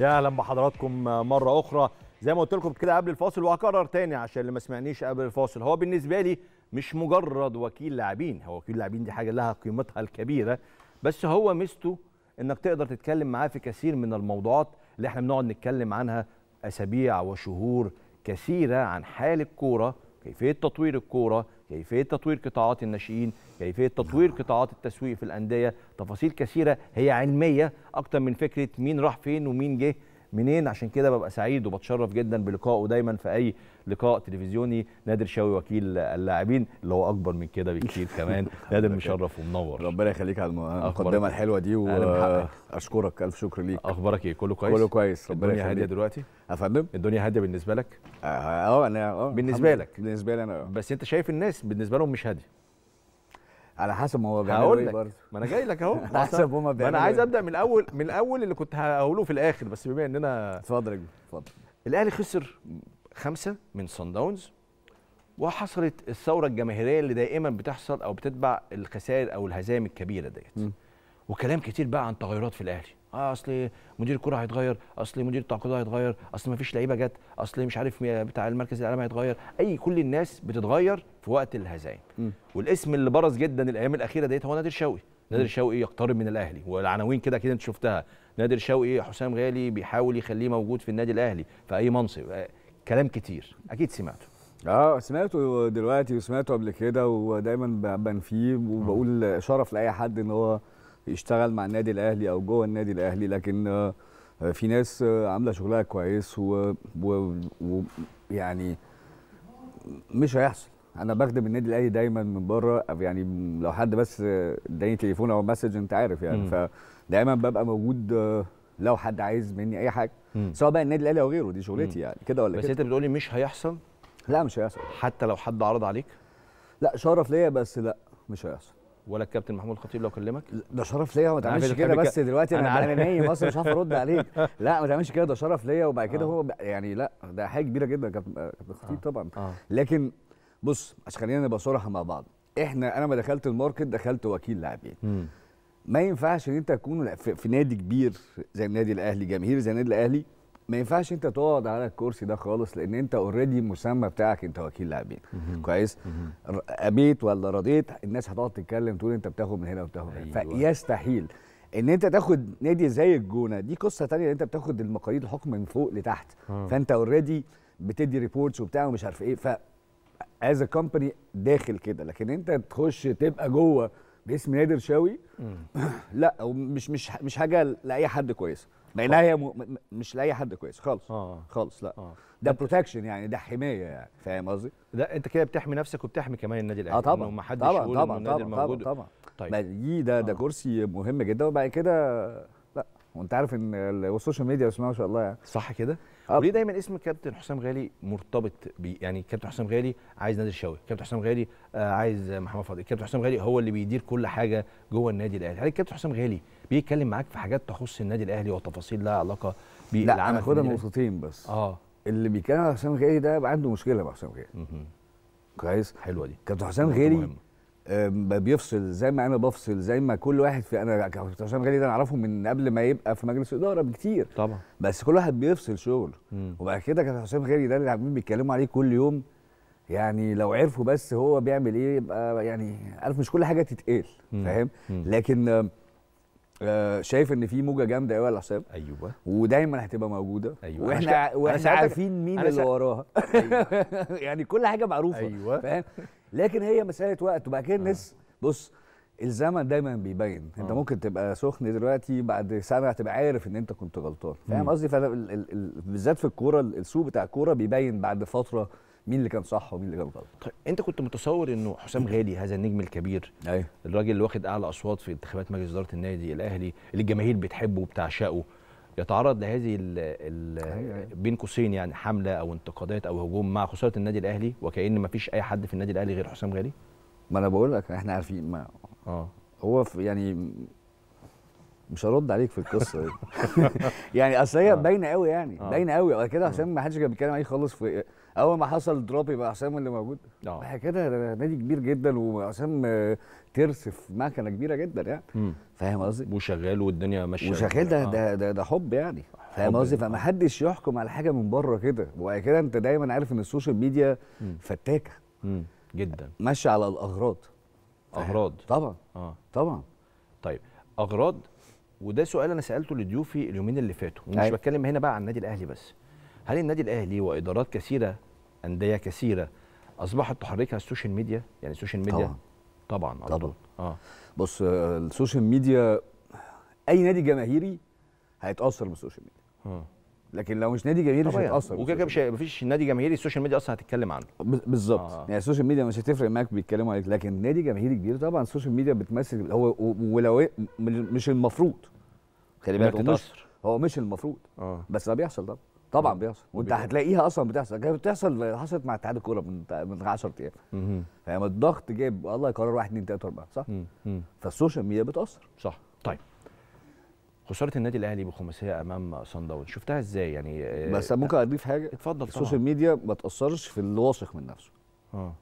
يا اهلا بحضراتكم مره اخرى زي ما قلت لكم كده قبل الفاصل وهكرر تاني عشان اللي ما سمعنيش قبل الفاصل هو بالنسبه لي مش مجرد وكيل لاعبين هو وكيل لاعبين دي حاجه لها قيمتها الكبيره بس هو ميزته انك تقدر تتكلم معاه في كثير من الموضوعات اللي احنا بنقعد نتكلم عنها اسابيع وشهور كثيره عن حال الكوره كيفيه تطوير الكوره كيفيه تطوير قطاعات الناشئين كيفيه تطوير نعم. قطاعات التسويق في الانديه تفاصيل كثيره هي علميه اكتر من فكره مين راح فين ومين جه منين عشان كده ببقى سعيد وبتشرف جدا بلقائه دايما في اي لقاء تلفزيوني نادر شاوي وكيل اللاعبين اللي هو اكبر من كده بكتير كمان نادر مشرف ومنور ربنا يخليك على المقدمه الحلوه دي واشكرك الف شكر ليك اخبارك ايه كله كويس كله كويس ربنا يخليك الدنيا هاديه دلوقتي يا فندم الدنيا هاديه بالنسبه لك اه, آه، انا اه بالنسبه لك بالنسبه لي انا آه. بس انت شايف الناس بالنسبه لهم مش هاديه على حسب ما هو بيعمل ايه برضه ما انا جاي لك اهو على حسب هما بيعملوا انا عايز إيه. ابدا من الاول من الاول اللي كنت هقوله في الاخر بس بما اننا اتفضل يا كبير اتفضل الاهلي خسر خمسه من صن داونز وحصلت الثوره الجماهيريه اللي دائما بتحصل او بتتبع الخسائر او الهزائم الكبيره ديت وكلام كتير بقى عن تغيرات في الاهلي اه اصل مدير الكره هيتغير اصل مدير التعاقدات هيتغير اصل ما فيش لعيبه جت اصل مش عارف بتاع المركز الاعلامي هيتغير اي كل الناس بتتغير في وقت الهزايم والاسم اللي برز جدا الايام الاخيره ديت هو نادر شوقي نادر شوقي يقترب من الاهلي والعناوين كده كده انت شفتها نادر شوقي حسام غالي بيحاول يخليه موجود في النادي الاهلي في اي منصب آه، كلام كتير اكيد سمعته اه سمعته دلوقتي وسمعته قبل كده ودايما بنفيه وبقول شرف لاي حد ان هو يشتغل مع النادي الاهلي او جوه النادي الاهلي لكن آه، في ناس آه، عامله شغلها كويس ويعني مش هيحصل انا بخدم النادي الاهلي دايما من بره يعني لو حد بس آه، اداني تليفون او مسج انت عارف يعني فدايما ببقى موجود لو حد عايز مني اي حاجه سواء بقى النادي الاهلي او غيره دي شغلتي يعني كده ولا كده بس انت بتقولي مش هيحصل لا مش هيحصل حتى لو حد عرض عليك لا شرف ليا بس لا مش هيحصل ولا الكابتن محمود الخطيب لو كلمك ده شرف ليا ما تعملش كده بس دلوقتي انا على نايم اصلا مش هعرف ارد عليك لا ما تعملش كده ده شرف ليا وبعد كده آه. هو يعني لا ده حاجه كبيره جدا كابتن الخطيب آه،, آه. طبعا آه. لكن بص عشان خلينا نبقى صراحه مع بعض احنا انا ما دخلت الماركت دخلت وكيل لاعبين ما ينفعش ان انت تكون في نادي كبير زي النادي الاهلي جماهير زي النادي الاهلي ما ينفعش انت تقعد على الكرسي ده خالص لان انت اوريدي المسمى بتاعك انت وكيل لاعبين كويس قبيت ولا رضيت الناس هتقعد تتكلم تقول انت بتاخد من هنا وبتاخد من هنا أيوة. فيستحيل ان انت تاخد نادي زي الجونه دي قصه ثانيه انت بتاخد المقاييس الحكم من فوق لتحت آه. فانت اوريدي بتدي ريبورتس وبتاع ومش عارف ايه ف از كومباني داخل كده لكن انت تخش تبقى جوه باسم نادر شاوي لا ومش مش مش حاجه لاي حد كويسه لانها هي م... مش لاي حد كويس خالص آه. خالص لا آه. ده بروتكشن يعني ده حمايه يعني فاهم قصدي؟ لا انت كده بتحمي نفسك وبتحمي كمان النادي الاهلي اه طبعا ما حدش طبعا يقول طبعا النادي طبعا الموجود طبعا طبعا طيب ده آه. ده كرسي مهم جدا وبعد كده لا وانت عارف ان السوشيال ميديا بسم الله ما شاء الله يعني صح كده؟ وليه دايما اسم كابتن حسام غالي مرتبط بي يعني كابتن حسام غالي عايز نادر الشاوي كابتن حسام غالي آه، عايز محمد فاضل كابتن حسام غالي هو اللي بيدير كل حاجه جوه النادي الاهلي هل الكابتن حسام غالي بيتكلم معاك في حاجات تخص النادي الاهلي وتفاصيل لها علاقه بالعمل لا خدها نقطتين بس اه اللي بيتكلم على حسام غالي ده عنده مشكله مع حسام غالي كويس حلوه دي كابتن حسام غالي بيفصل زي ما انا بفصل زي ما كل واحد في انا حسام غالي ده انا اعرفه من قبل ما يبقى في مجلس اداره بكتير طبعا بس كل واحد بيفصل شغل مم. وبعد كده كان حسام غالي ده اللي عاملين بيتكلموا عليه كل يوم يعني لو عرفوا بس هو بيعمل ايه يبقى يعني عارف مش كل حاجه تتقال فاهم لكن آه شايف ان في موجه جامده قوي على حسام ايوه ودايما هتبقى موجوده ايوه واحنا واحنا عارفين مين اللي وراها أيوة. يعني كل حاجه معروفه ايوه فاهم لكن هي مساله وقت وبعد كده آه. الناس بص الزمن دايما بيبين انت آه. ممكن تبقى سخن دلوقتي بعد سنه هتبقى عارف ان انت كنت غلطان فاهم قصدي بالذات في الكوره السوق بتاع الكوره بيبين بعد فتره مين اللي كان صح ومين اللي كان غلط طيب انت كنت متصور انه حسام غالي هذا النجم الكبير ايوه الراجل اللي واخد اعلى اصوات في انتخابات مجلس اداره النادي الاهلي اللي الجماهير بتحبه وبتعشقه يتعرض لهذه ال ال بين قوسين يعني حمله او انتقادات او هجوم مع خساره النادي الاهلي وكأن ما فيش اي حد في النادي الاهلي غير حسام غالي ما انا بقول لك احنا عارفين ما اه هو في يعني مش هرد عليك في القصه دي يعني اصل هي آه. باينه قوي يعني آه. باينه قوي كده عشان ما حدش كان بيتكلم عليه خالص في اول ما حصل دروب يبقى حسام اللي موجود اه احنا كده نادي كبير جدا وحسام ترس في مكنه كبيره جدا يعني فاهم قصدي وشغال والدنيا ماشيه وشغال ده, آه. ده ده ده حب يعني فاهم قصدي يعني. فمحدش يحكم على حاجه من بره كده وبعد كده انت دايما عارف ان السوشيال ميديا فتاكه جدا ماشيه على الاغراض اغراض طبعا اه طبعا طيب اغراض وده سؤال انا سالته لضيوفي اليومين اللي فاتوا ومش أيوة. بتكلم هنا بقى عن النادي الاهلي بس هل النادي الاهلي وادارات كثيره انديه كثيره اصبحت تحركها السوشيال ميديا يعني السوشيال ميديا طبعا طبعا طبعا, طبعا. اه بص آه، السوشيال ميديا اي نادي جماهيري هيتاثر بالسوشيال ميديا اه لكن لو مش نادي جماهيري مش هيتاثر وكده كده مفيش نادي جماهيري السوشيال ميديا اصلا هتتكلم عنه بالظبط آه. يعني السوشيال ميديا مش هتفرق معاك بيتكلموا عليك لكن نادي جماهيري كبير طبعا السوشيال ميديا بتمثل هو ولو إيه، مش المفروض خلي بالك هو مش المفروض آه. بس ده بيحصل طبعا طبعا بيحصل وانت هتلاقيها اصلا بتحصل كانت بتحصل حصلت مع اتحاد الكوره من من 10 ايام فاهم الضغط جايب الله يقرر 1 2 3 4 صح فالسوشيال ميديا بتاثر صح طيب خساره النادي الاهلي بخماسيه امام سان داون شفتها ازاي يعني آه، بس ممكن اضيف حاجه اتفضل السوشيال ميديا ما تاثرش في اللي واثق من نفسه اه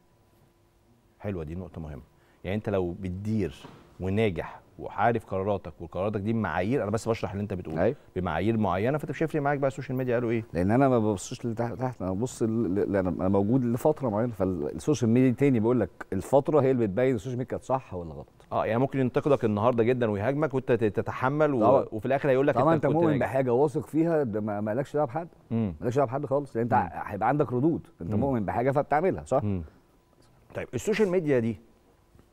حلوه دي نقطه مهمه يعني انت لو بتدير وناجح وعارف قراراتك وقراراتك دي بمعايير انا بس بشرح اللي انت بتقوله أيوة. بمعايير معينه فانت مش لي معاك بقى السوشيال ميديا قالوا ايه لان انا ما ببصش لتحت انا ببص انا موجود لفتره معينه فالسوشيال ميديا تاني بقول لك الفتره هي اللي بتبين السوشيال ميديا كانت صح ولا غلط اه يعني ممكن ينتقدك النهارده جدا ويهاجمك وانت تتحمل و... وفي الاخر هيقول لك طبعا انت, مؤمن بحاجه واثق فيها ما مالكش دعوه بحد مالكش دعوه بحد خالص يعني انت هيبقى عندك ردود انت مؤمن بحاجه فبتعملها صح؟ مم. طيب السوشيال ميديا دي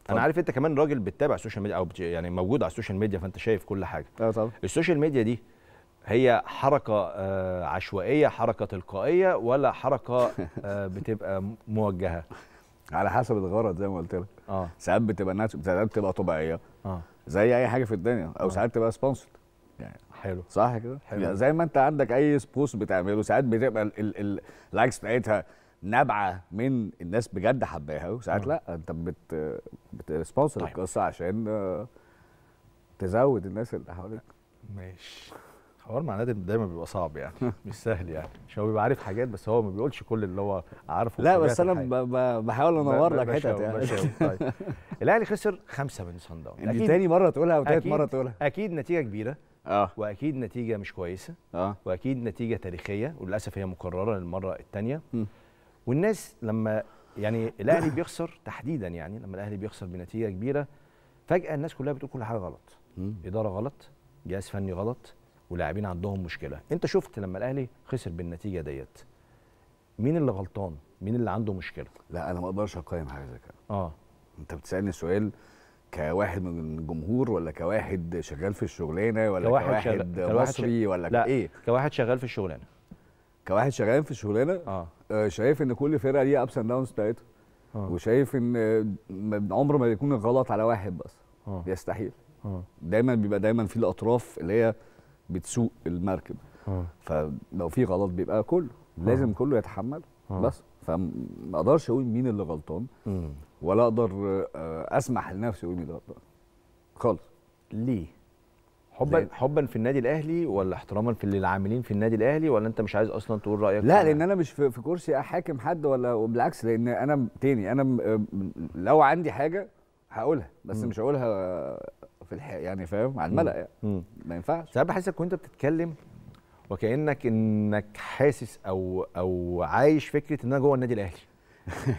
انا عارف انت كمان راجل بتتابع السوشيال ميديا او يعني موجود على السوشيال ميديا فانت شايف كل حاجه اه طبعا السوشيال ميديا دي هي حركه آه، عشوائيه حركه تلقائيه ولا حركه آه، بتبقى موجهه على حسب الغرض زي ما قلت لك اه ساعات بتبقى ناتش ساعات بتبقى طبيعيه اه زي اي حاجه في الدنيا او آه. ساعات بتبقى سبونسر يعني حلو صح كده حلو. يعني زي ما انت عندك اي سبوس بتعمله ساعات بتبقى اللايكس بتاعتها نابعه من الناس بجد حباها وساعات لا انت بت بتسبونسر طيب. القصه عشان آه، تزود الناس اللي حواليك ماشي حوار مع نادي دايما بيبقى صعب يعني مش سهل يعني مش هو بيبقى عارف حاجات بس هو ما بيقولش كل اللي هو عارفه لا بس انا بحاول انور لك حتت يعني طيب الاهلي خسر خمسه من صن داونز دي تاني مره تقولها وتالت مره تقولها اكيد نتيجه كبيره اه واكيد نتيجه مش كويسه اه واكيد نتيجه تاريخيه وللاسف هي مكرره للمره الثانيه والناس لما يعني الاهلي بيخسر تحديدا يعني لما الاهلي بيخسر بنتيجه كبيره فجاه الناس كلها بتقول كل حاجه غلط اداره غلط جهاز فني غلط ولاعبين عندهم مشكله انت شفت لما الاهلي خسر بالنتيجه ديت مين اللي غلطان مين اللي عنده مشكله لا انا ما اقدرش اقيم حاجه زي كده اه انت بتسالني سؤال كواحد من الجمهور ولا كواحد شغال في الشغلانه ولا كواحد, كواحد شغل... مصري كواحد ش... ولا لا. ايه كواحد شغال في الشغلانه كواحد شغال في الشغلانه آه. اه شايف ان كل فرقه ليها ابس اند داونز بتاعتها آه. وشايف ان عمره ما بيكون الغلط على واحد بس اه يستحيل اه دايما بيبقى دايما في الاطراف اللي هي بتسوق المركب اه فلو في غلط بيبقى كله آه. لازم كله يتحمل بس فما اقدرش اقول مين اللي غلطان ولا اقدر اسمح لنفسي اقول مين اللي غلطان خالص ليه حبا حبا في النادي الاهلي ولا احتراما في اللي العاملين في النادي الاهلي ولا انت مش عايز اصلا تقول رايك لا لان انا مش في كرسي احاكم حد ولا بالعكس لان انا تاني انا آه، لو عندي حاجه هقولها بس م. مش هقولها في الح... يعني فاهم على الملأ يعني. ما ينفعش ساعات بحسك وانت بتتكلم وكانك انك حاسس او او عايش فكره ان انا جوه النادي الاهلي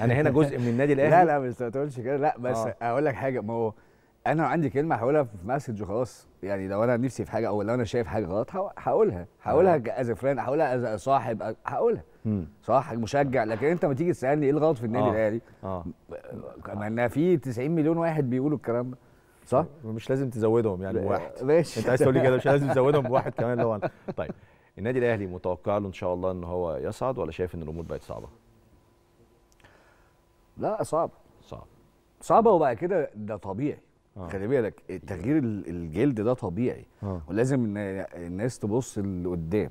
انا هنا جزء من النادي الاهلي لا لا بس ما تقولش كده لا بس آه. اقول لك حاجه ما هو انا لو عندي كلمه هقولها في مسج وخلاص يعني لو انا نفسي في حاجه او لو انا شايف حاجه غلط هقولها هقولها از آه. فريند هقولها از صاحب هقولها صح مشجع لكن انت ما تيجي تسالني ايه الغلط في النادي آه. الاهلي اه ما في 90 مليون واحد بيقولوا الكلام ده صح مش لازم تزودهم يعني واحد ماشي انت عايز تقول لي كده مش لازم تزودهم بواحد كمان لو انا طيب النادي الاهلي متوقع له ان شاء الله ان هو يصعد ولا شايف ان الامور بقت صعبه لا صعب صعب صعبه وبقى كده ده طبيعي آه. خلي بالك تغيير الجلد ده طبيعي آه. ولازم الناس تبص لقدام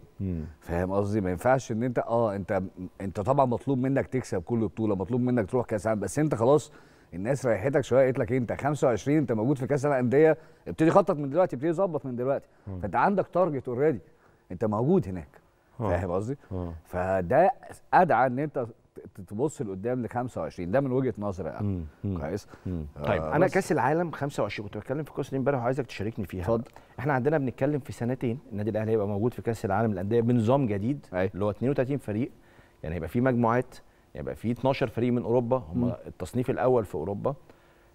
فاهم قصدي ما ينفعش ان انت اه انت انت طبعا مطلوب منك تكسب كل بطوله مطلوب منك تروح كاس عالم بس انت خلاص الناس ريحتك شويه قالت لك إيه؟ انت 25 انت موجود في كاس الانديه ابتدي خطط من دلوقتي ابتدي ظبط من دلوقتي آه. فانت عندك تارجت اوريدي انت موجود هناك آه. فاهم قصدي؟ آه. فده ادعى ان انت تبص لقدام ل 25 ده من وجهه نظري انا يعني. كويس آه، طيب آه انا كاس العالم 25 كنت بتكلم في القصه دي امبارح وعايزك تشاركني فيها اتفضل احنا عندنا بنتكلم في سنتين النادي الاهلي هيبقى موجود في كاس العالم للانديه بنظام جديد أي. اللي هو 32 فريق يعني هيبقى في مجموعات هيبقى في 12 فريق من اوروبا هم التصنيف الاول في اوروبا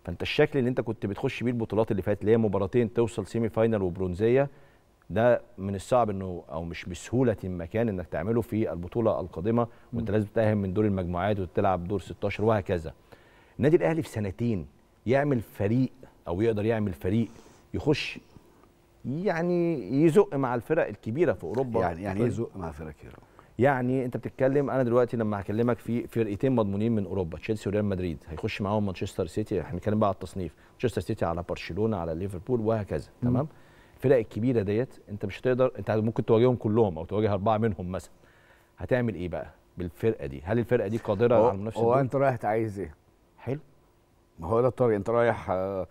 فانت الشكل اللي انت كنت بتخش بيه البطولات اللي فاتت اللي هي مباراتين توصل سيمي فاينل وبرونزيه ده من الصعب انه او مش بسهوله المكان انك تعمله في البطوله القادمه وانت لازم تتاهل من دور المجموعات وتلعب دور 16 وهكذا. النادي الاهلي في سنتين يعمل فريق او يقدر يعمل فريق يخش يعني يزق مع الفرق الكبيره في اوروبا يعني يعني إيه يزق مع فرق كبيره يعني انت بتتكلم انا دلوقتي لما هكلمك في فرقتين مضمونين من اوروبا تشيلسي وريال مدريد هيخش معاهم مانشستر سيتي احنا بنتكلم بقى على التصنيف مانشستر سيتي على برشلونه على ليفربول وهكذا تمام الفرق الكبيره ديت انت مش هتقدر انت ممكن تواجههم كلهم او تواجه اربعه منهم مثلا هتعمل ايه بقى بالفرقه دي هل الفرقه دي قادره على المنافسه هو انت رايح عايز ايه حلو ما هو ده الطريق انت رايح آه،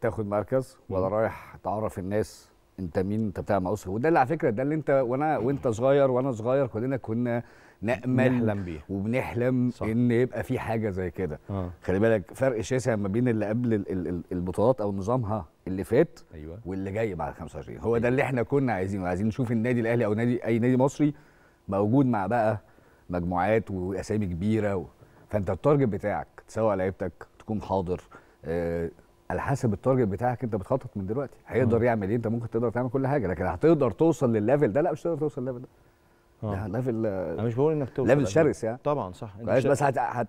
تاخد مركز ولا رايح تعرف الناس انت مين انت بتاع مصر وده اللي على فكره ده اللي انت وانا وانت صغير وانا صغير كلنا كنا نامل نحلم بيها وبنحلم صح. ان يبقى في حاجه زي كده آه. خلي بالك فرق شاسع ما بين اللي قبل البطولات او نظامها اللي فات أيوة. واللي جاي بعد 25 هو أيوة. ده اللي احنا كنا عايزينه عايزين نشوف النادي الاهلي او نادي اي نادي مصري موجود مع بقى مجموعات واسامي كبيره و... فانت التارجت بتاعك تسوق لعيبتك تكون حاضر آه على حسب التارجت بتاعك انت بتخطط من دلوقتي هيقدر آه. يعمل ايه انت ممكن تقدر تعمل كل حاجه لكن هتقدر توصل للليفل ده لا مش هتقدر توصل للليفل ده ده آه. ليفل يعني آه، انا مش بقول انك توصل ليفل شرس يعني طبعا صح انت بس هت... هت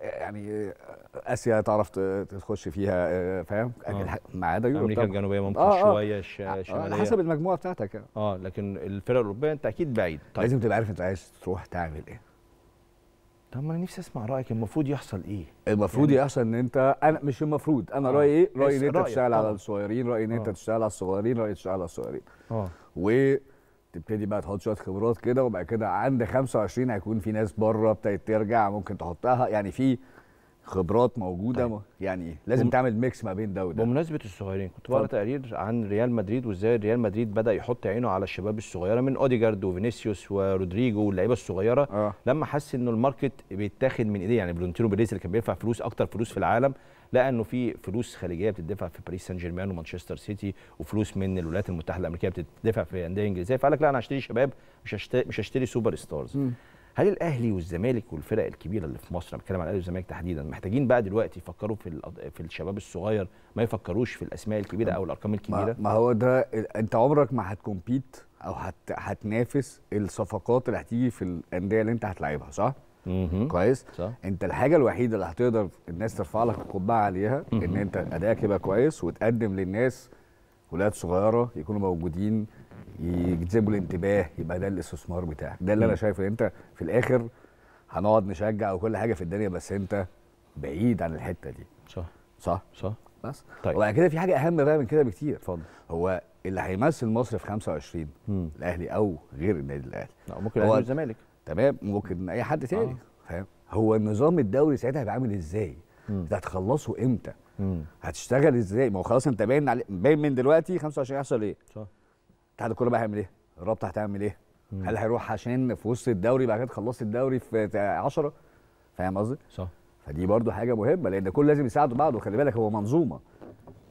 يعني اسيا تعرف تخش فيها آه، فاهم آه. ما عدا يوروب امريكا الجنوبيه ممكن آه شويه الشماليه آه على حسب المجموعه بتاعتك يعني. اه لكن الفرق الاوروبيه انت اكيد بعيد طيب. لازم تبقى عارف انت عايز تروح تعمل ايه طب ما انا نفسي اسمع رايك المفروض يحصل ايه المفروض يعني يحصل ان انت انا مش المفروض انا آه. رايي ايه رايي ان انت تشتغل على الصغيرين رايي ان انت تشتغل على الصغيرين رايي تشتغل على الصغيرين اه و تبتدي بقى تحط شويه خبرات كده وبعد كده عند 25 هيكون في ناس بره ابتدت ترجع ممكن تحطها يعني في خبرات موجوده طيب. يعني لازم بم... تعمل ميكس ما بين ده وده بمناسبه الصغيرين كنت بقرا تقرير عن ريال مدريد وازاي ريال مدريد بدا يحط عينه على الشباب الصغيره من اوديجارد وفينيسيوس ورودريجو واللعيبه الصغيره آه. لما حس انه الماركت بيتاخد من ايديه يعني فلورنتينو بيريز اللي كان بيدفع فلوس اكتر فلوس في العالم لانه في فلوس خليجيه بتدفع في باريس سان جيرمان ومانشستر سيتي وفلوس من الولايات المتحده الامريكيه بتدفع في انديه انجليزيه فقال لك لا انا هشتري شباب مش هشتري مش هشتري سوبر ستارز م. هل الاهلي والزمالك والفرق الكبيره اللي في مصر انا بتكلم عن الاهلي والزمالك تحديدا محتاجين بقى دلوقتي يفكروا في في الشباب الصغير ما يفكروش في الاسماء الكبيره او الارقام الكبيره ما هو ده انت عمرك ما هتكمبيت او هت... هتنافس الصفقات اللي هتيجي في الانديه اللي انت هتلاعبها صح كويس صح. انت الحاجه الوحيده اللي هتقدر الناس ترفع لك القبعه عليها ان انت ادائك يبقى كويس وتقدم للناس ولاد صغيره يكونوا موجودين يجذبوا الانتباه يبقى ده الاستثمار بتاعك ده اللي انا شايفه انت في الاخر هنقعد نشجع وكل حاجه في الدنيا بس انت بعيد عن الحته دي صح صح صح بس طيب وبعد كده في حاجه اهم بقى من كده بكتير اتفضل هو اللي هيمثل مصر في 25 مم. الاهلي او غير النادي الاهلي لا ممكن الاهلي والزمالك تمام ممكن اي حد تاني آه. فاهم هو النظام الدوري ساعتها هيبقى عامل ازاي هتخلصه امتى مم. هتشتغل ازاي ما هو خلاص انت باين علي... باين من دلوقتي 25 هيحصل ايه صح الاتحاد الكوره بقى هيعمل ايه الرابطه هتعمل ايه مم. هل هيروح عشان في وسط الدوري بعد كده خلصت الدوري في 10 فاهم قصدي صح فدي برضو حاجه مهمه لان كل لازم يساعدوا بعض وخلي بالك هو منظومه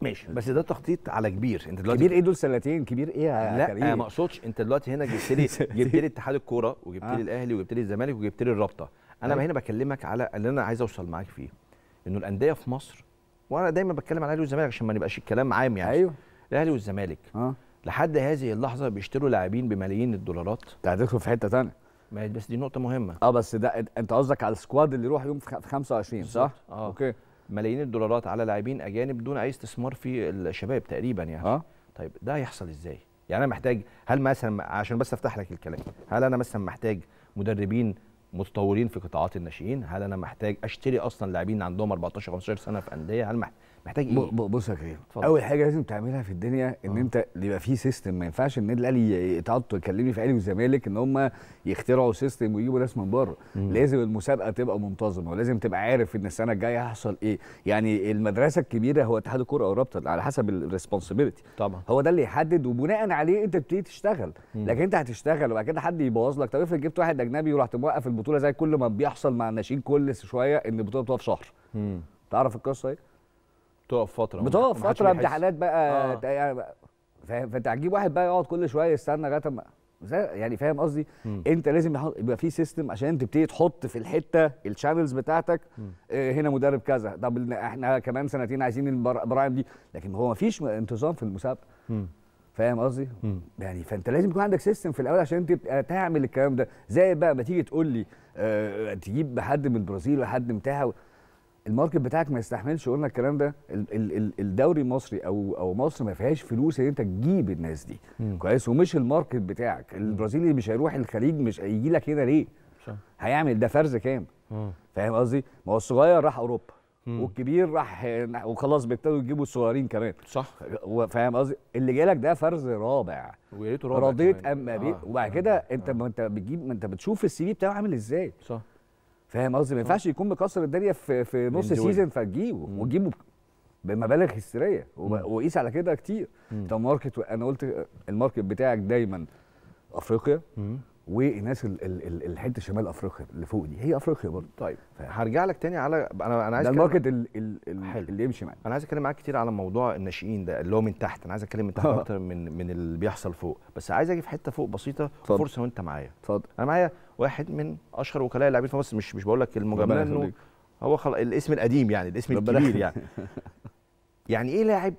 ماشي بس ده تخطيط على كبير انت دلوقتي كبير ايه دول سنتين كبير ايه يا لا كريم؟ ما اقصدش انت دلوقتي هنا جبت لي جبت لي اتحاد الكوره وجبت لي آه. الاهلي وجبت لي الزمالك وجبت لي الرابطه انا أيوه. هنا بكلمك على اللي انا عايز اوصل معاك فيه انه الانديه في مصر وانا دايما بتكلم على الاهلي والزمالك عشان ما نبقاش الكلام عام يعني ايوه الاهلي والزمالك آه. لحد هذه اللحظه بيشتروا لاعبين بملايين الدولارات ده هتدخل في حته ثانيه بس دي نقطه مهمه اه بس ده انت قصدك على السكواد اللي يروح يوم في 25 صح؟ اه اوكي ملايين الدولارات على لاعبين اجانب دون اي استثمار في الشباب تقريبا يعني أه؟ طيب ده هيحصل ازاي يعني انا محتاج هل مثلا عشان بس افتح لك الكلام هل انا مثلا محتاج مدربين متطورين في قطاعات الناشئين هل انا محتاج اشتري اصلا لاعبين عندهم 14 15 سنه في انديه هل محتاج محتاج ايه؟ بص يا كريم اول حاجه لازم تعملها في الدنيا ان آه. انت يبقى في سيستم ما ينفعش النادي الاهلي تقعد تكلمني في اهلي والزمالك ان هم يخترعوا سيستم ويجيبوا ناس من بره لازم المسابقه تبقى منتظمه ولازم تبقى عارف ان السنه الجايه هيحصل ايه يعني المدرسه الكبيره هو اتحاد الكوره او رابطه على حسب الريسبونسبيلتي طبعا هو ده اللي يحدد وبناء عليه انت بتبتدي تشتغل مم. لكن انت هتشتغل وبعد كده حد يبوظ لك طب افرض جبت واحد اجنبي ورحت موقف البطوله زي كل ما بيحصل مع الناشئين كل شويه ان البطوله بتقف شهر تعرف القصه ايه؟ بتقف فتره بتقف فتره امتحانات بقى آه. يعني فاهم فانت هتجيب واحد بقى يقعد كل شويه يستنى لغايه ما يعني فاهم قصدي انت لازم يبقى في سيستم عشان تبتدي تحط في الحته الشانلز بتاعتك اه هنا مدرب كذا طب احنا كمان سنتين عايزين البراعم دي لكن هو ما فيش انتظام في المسابقه فاهم قصدي يعني فانت لازم يكون عندك سيستم في الاول عشان تبقى تعمل الكلام ده زي بقى ما تيجي تقول لي اه تجيب حد من البرازيل وحد بتاع الماركت بتاعك ما يستحملش قلنا الكلام ده الدوري المصري او او مصر ما فيهاش فلوس ان انت تجيب الناس دي مم. كويس ومش الماركت بتاعك البرازيلي مش هيروح الخليج مش هيجي لك هنا ليه صح. هيعمل ده فرز كام فاهم قصدي ما هو الصغير راح اوروبا مم. والكبير راح وخلاص بيبتدوا يجيبوا الصغيرين كمان صح فاهم قصدي اللي جاي لك ده فرز رابع ويا رابع رضيت اما بيه آه. وبعد كده آه. انت آه. ما انت بتجيب ما انت بتشوف السي في بتاعه عامل ازاي صح فاهم قصدي ما ينفعش آه. يكون مكسر الدنيا في في نص سيزون فتجيبه وتجيبه بمبالغ هستيريه وقيس على كده كتير انت ماركت انا قلت الماركت بتاعك دايما افريقيا والناس الحته شمال افريقيا اللي فوق دي هي افريقيا برضه طيب هرجع لك تاني على انا انا عايز ده الماركت ال... ال... ال... اللي يمشي معاك انا عايز اتكلم معاك كتير على موضوع الناشئين ده اللي هو من تحت انا عايز اتكلم من تحت اكتر من من اللي بيحصل فوق بس عايز اجي في حته فوق بسيطه فضل. فرصه وانت معايا اتفضل انا معايا واحد من اشهر وكلاء اللاعبين في مصر مش مش بقول لك المجامله انه هو خل... الاسم القديم يعني الاسم الكبير يعني يعني ايه لاعب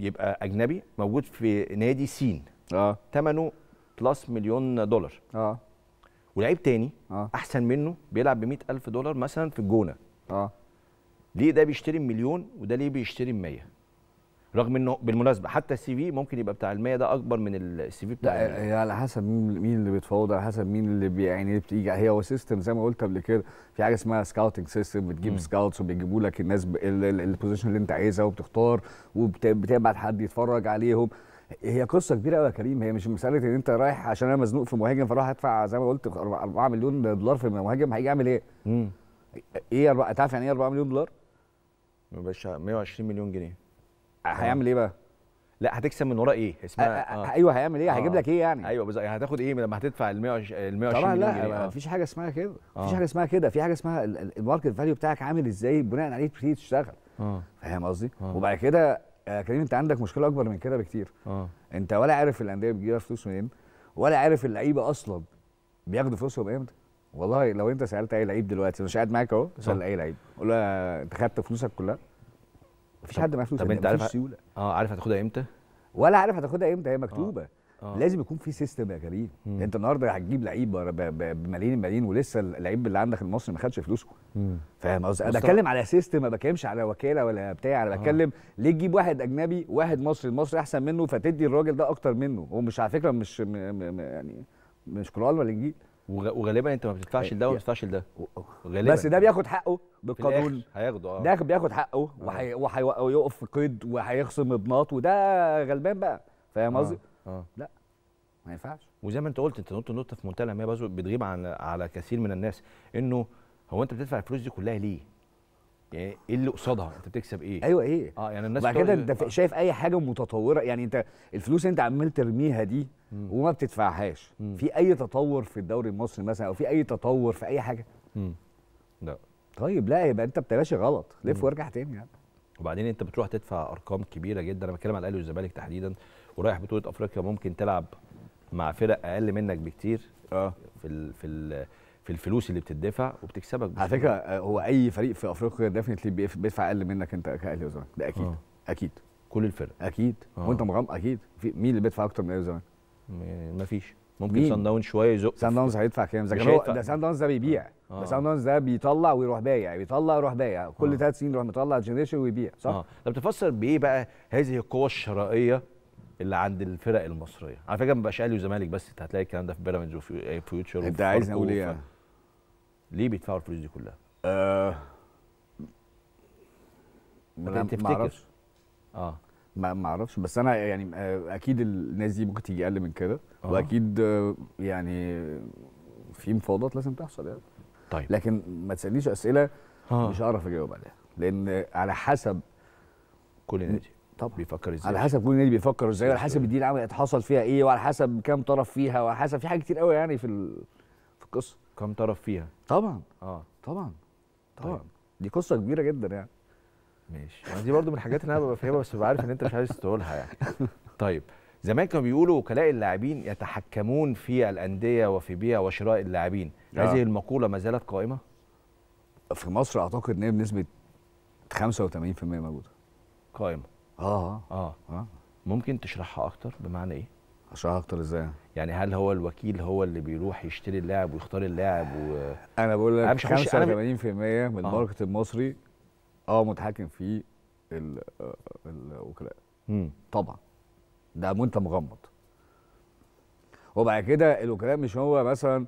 يبقى اجنبي موجود في نادي سين اه ثمنه بلس مليون دولار اه ولعيب تاني آه. احسن منه بيلعب ب 100000 دولار مثلا في الجونه اه ليه ده بيشتري مليون وده ليه بيشتري 100 رغم انه بالمناسبه حتى السي في ممكن يبقى بتاع ال 100 ده اكبر من السي في بتاع لا هي على حسب مين مين اللي بيتفاوض على حسب مين اللي يعني بتيجي هي هو سيستم زي ما قلت قبل كده في حاجه اسمها سكاوتنج سيستم بتجيب سكاوتس وبيجيبوا لك الناس البوزيشن اللي انت عايزها وبتختار وبتبعت حد يتفرج عليهم هي قصه كبيره قوي يا كريم هي مش مساله ان انت رايح عشان انا مزنوق في مهاجم فراح ادفع زي ما قلت 4 مليون دولار في مهاجم هيجي يعمل ايه؟ مم. ايه أربع... تعرف يعني ايه 4 مليون دولار؟ يا باشا 120 مليون جنيه أه، هيعمل ايه بقى؟ لا هتكسب من وراء ايه اسمها أه،, أه،, آه. ايوه هيعمل ايه هيجيب لك ايه يعني ايوه بالظبط يعني هتاخد ايه لما هتدفع ال 120 مليون طبعا لا مفيش حاجه اسمها كده مفيش حاجه اسمها كده في حاجه اسمها الماركت فاليو بتاعك عامل ازاي بناء عليه بتبتدي تشتغل اه فاهم قصدي وبعد كده يا آه، كريم انت عندك مشكله اكبر من كده بكتير اه انت ولا عارف الانديه بتجيب فلوس منين ولا عارف اللعيبه اصلا بياخدوا فلوسهم امتى والله لو انت سالت اي لعيب دلوقتي مش قاعد معاك اهو آه. سال اي لعيب قول له انت خدت فلوسك كلها مفيش حد معاه فلوس طب يعني، انت عارف اه عارف هتاخدها امتى ولا عارف هتاخدها امتى هي آه. مكتوبه أوه. آه. لازم يكون في سيستم يا كريم مم. انت النهارده هتجيب لعيب بملايين الملايين ولسه اللعيب اللي عندك المصري ما خدش فلوسه فاهم قصدي انا بتكلم على سيستم ما بتكلمش على وكاله ولا بتاع انا آه. بتكلم ليه تجيب واحد اجنبي واحد مصري المصري احسن منه فتدي الراجل ده اكتر منه هو مش على فكره مش م... م... يعني مش كرال ولا انجيل وغالبا انت ما بتدفعش لده وما إيه. بتدفعش لده غالبا بس ده بياخد حقه بالقانون هياخده اه ده بياخد حقه آه. وهيقف في قيد وهيخصم ابناط وده غلبان بقى فاهم آه. قصدي؟ آه. لا ما ينفعش وزي ما انت قلت انت نقطه نقطه في منتهى الاهميه بتغيب عن على كثير من الناس انه هو انت بتدفع الفلوس دي كلها ليه؟ يعني ايه اللي قصادها؟ انت بتكسب ايه؟ ايوه ايه؟ اه يعني الناس بعد كده انت آه. شايف اي حاجه متطوره يعني انت الفلوس انت عمال ترميها دي م. وما بتدفعهاش م. في اي تطور في الدوري المصري مثلا او في اي تطور في اي حاجه؟ لا طيب لا يبقى انت بتلاشي غلط لف وارجع تاني يعني وبعدين انت بتروح تدفع ارقام كبيره جدا انا بتكلم على الاهلي والزمالك تحديدا ورايح بطوله افريقيا ممكن تلعب مع فرق اقل منك بكتير اه في الـ في الـ في الفلوس اللي بتدفع وبتكسبك على فكره آه، هو اي فريق في افريقيا ديفنتلي بيدفع اقل منك انت كاهلي وزمالك ده اكيد أوه. اكيد كل الفرق اكيد أوه. وانت مغامر اكيد في مين اللي بيدفع اكتر من الاهلي وزمالك مفيش ممكن سان داون شويه يزق سان داونز هيدفع كام ده سان داونز ده بيبيع آه. ده سان داونز ده بيطلع ويروح بايع يعني بيطلع ويروح بايع كل ثلاث آه. سنين يروح مطلع جنريشن ويبيع صح؟ اه طب تفسر بايه بقى هذه القوه الشرائيه اللي عند الفرق المصريه على فكره ما بقاش اهلي وزمالك بس انت هتلاقي الكلام ده في بيراميدز وفي آه، فيوتشر انت عايز اقول ايه يعني؟ ليه بيدفعوا الفلوس دي كلها؟ آه ما اعرفش اه ما اعرفش بس انا يعني آه، اكيد الناس دي ممكن تيجي اقل من كده آه. واكيد آه، يعني في مفاوضات لازم تحصل يعني طيب لكن ما تسالنيش اسئله آه. مش هعرف اجاوب عليها لان على حسب كل نادي طبعا بيفكر ازاي على حسب كل نادي بيفكر ازاي وعلى حسب الدين العمل حصل فيها ايه وعلى حسب كام طرف فيها وعلى حسب في حاجات كتير قوي يعني في ال... في القصه كام طرف فيها طبعا اه طبعا طيب. طبعا طيب. دي قصه كبيره جدا يعني ماشي دي برضو من الحاجات اللي انا ببقى فاهمها بس بعرف ان انت مش عايز تقولها يعني طيب زمان كانوا بيقولوا وكلاء اللاعبين يتحكمون في الانديه وفي بيع وشراء اللاعبين آه. هذه المقوله ما زالت قائمه في مصر اعتقد ان هي بنسبه 85% موجوده قائمه اه اه اه ممكن تشرحها اكتر بمعنى ايه اشرحها اكتر ازاي يعني هل هو الوكيل هو اللي بيروح يشتري اللاعب ويختار اللاعب و... انا بقول لك 85% من آه. الماركت آه. المصري اه متحكم فيه ال... آه، الوكلاء طبعا ده وانت مغمض وبعد كده الوكلاء مش هو مثلا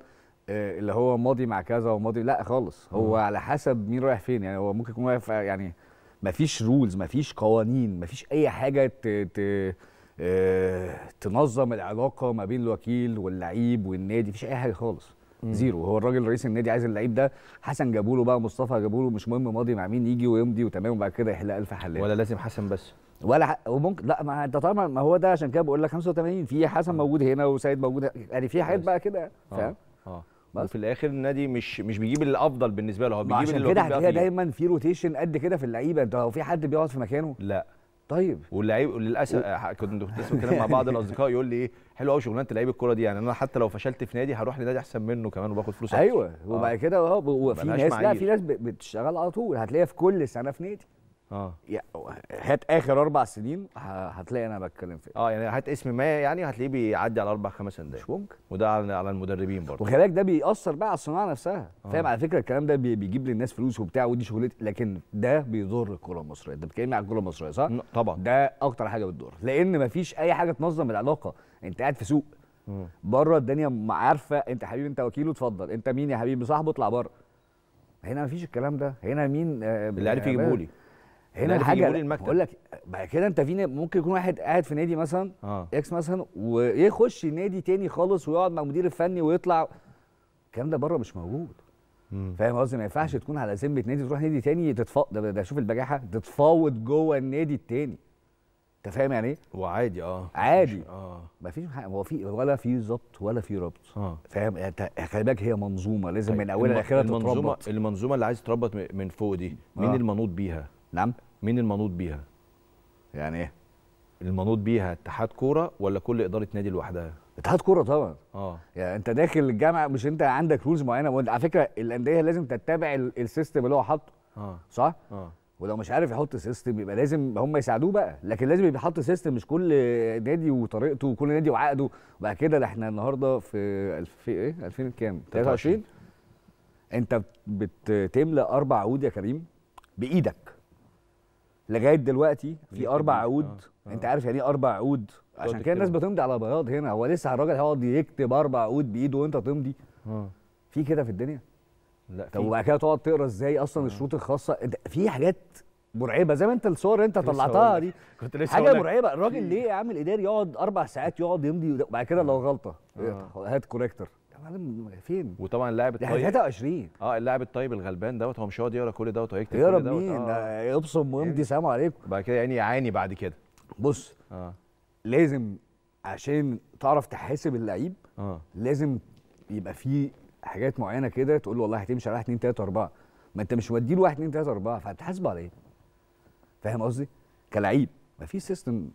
آه، اللي هو ماضي مع كذا وماضي لا خالص هو مم. على حسب مين رايح فين يعني هو ممكن يكون واقف يعني مفيش رولز مفيش قوانين مفيش اي حاجه ت... ت... آه، تنظم العلاقه ما بين الوكيل واللعيب والنادي مفيش اي حاجه خالص مم. زيرو هو الراجل رئيس النادي عايز اللعيب ده حسن جابوا له بقى مصطفى جابوا له مش مهم ماضي مع مين يجي ويمضي وتمام وبعد كده يحلق الف حلال ولا لازم حسن بس ولا ح... وممكن لا ما انت طبعا ما هو ده عشان كده بقول لك 85 في حسن آه. موجود هنا وسيد موجود يعني في حاجات بقى كده آه. فاهم اه, آه. بس. وفي الاخر النادي مش مش بيجيب الافضل بالنسبه له هو بيجيب عشان كده هتلاقيها دايما في روتيشن قد كده في اللعيبه انت هو في حد بيقعد في مكانه لا طيب واللعيب للاسف و... كنت كنت بتكلم مع بعض الاصدقاء يقول لي ايه حلو قوي شغلانه لعيب الكوره دي يعني انا حتى لو فشلت في نادي هروح لنادي احسن منه كمان وباخد فلوس ايوه وبعد آه. كده وفي ناس لا في ناس بتشتغل على طول هتلاقيها في كل سنه في نادي اه هات اخر اربع سنين هتلاقي انا بتكلم في إيه. اه يعني هات اسم ما يعني هتلاقيه بيعدي على اربع خمس انديه مش ممكن وده على المدربين برضه وخلي ده بيأثر بقى على الصناعه نفسها آه. فاهم على فكره الكلام ده بيجيب للناس فلوس وبتاع ودي شغلتي لكن ده بيضر الكره المصريه انت بتتكلم على الكره المصريه صح؟ طبعا ده اكتر حاجه بتضر لان مفيش اي حاجه تنظم العلاقه انت قاعد في سوق بره الدنيا عارفه انت حبيبي انت وكيله اتفضل انت مين يا حبيبي صاحبه اطلع بره هنا مفيش الكلام ده هنا مين آه، اللي عارف آه، يجيبه لي هنا الحاجه المكتب بقول لك بعد كده انت في ممكن يكون واحد قاعد في نادي مثلا آه. اكس مثلا ويخش نادي تاني خالص ويقعد مع المدير الفني ويطلع الكلام ده بره مش موجود فاهم قصدي ما ينفعش تكون على ذمه نادي تروح نادي تاني تتفاوض ده, ده شوف البجاحه تتفاوض جوه النادي التاني انت فاهم يعني ايه؟ وعادي اه عادي اه مفيش آه. حاجه هو في ولا في ظبط ولا في ربط اه فاهم يعني انت خلي بالك هي منظومه لازم طيب، من اولها لاخرها تتربط المنظومه المنظومه اللي عايز تربط من فوق دي مين آه. المنوط بيها؟ نعم مين المنوط بيها يعني ايه المنوط بيها اتحاد كوره ولا كل اداره نادي لوحدها اتحاد كوره طبعا اه يعني انت داخل الجامعه مش انت عندك رولز معينه على فكره الانديه لازم تتبع السيستم اللي هو حاطه اه صح اه ولو مش عارف يحط سيستم يبقى لازم هم يساعدوه بقى لكن لازم يبقى حاطط سيستم مش كل نادي وطريقته وكل نادي وعقده وبعد كده ده احنا النهارده في الف... ايه 2000 كام 23 انت بتملى اربع عقود يا كريم بايدك لغايه دلوقتي في اربع عقود آه. آه. انت عارف يعني ايه اربع عقود اه، عشان كده الناس بتمضي على بياض هنا هو لسه الراجل هيقعد يكتب اربع عقود بايده وانت تمضي آه. في كده في الدنيا لا طب وبعد كده تقعد تقرا ازاي اصلا آه. الشروط الخاصه في حاجات مرعبه زي ما انت الصور انت طلعتها دي كنت لسه حاجه مرعبه الراجل ليه يا عم الاداري يقعد اربع ساعات يقعد يمضي وبعد كده آه. لو غلطه آه. هات كوريكتور معلم فين وطبعا اللاعب الطيب 23 اه اللاعب الطيب الغلبان دوت هو مش هيقعد يقرا كل دوت ويكتب كل دوت مين آه. يبصم ويمضي يعني سلام عليكم بعد كده يعني يعاني بعد كده بص آه. لازم عشان تعرف تحاسب اللعيب آه. لازم يبقى في حاجات معينه كده تقول له والله هتمشي على 1 2 3 4 ما انت مش مودي له 1 2 3 4 فهتحاسبه على ايه؟ فاهم قصدي؟ كلعيب ما في سيستم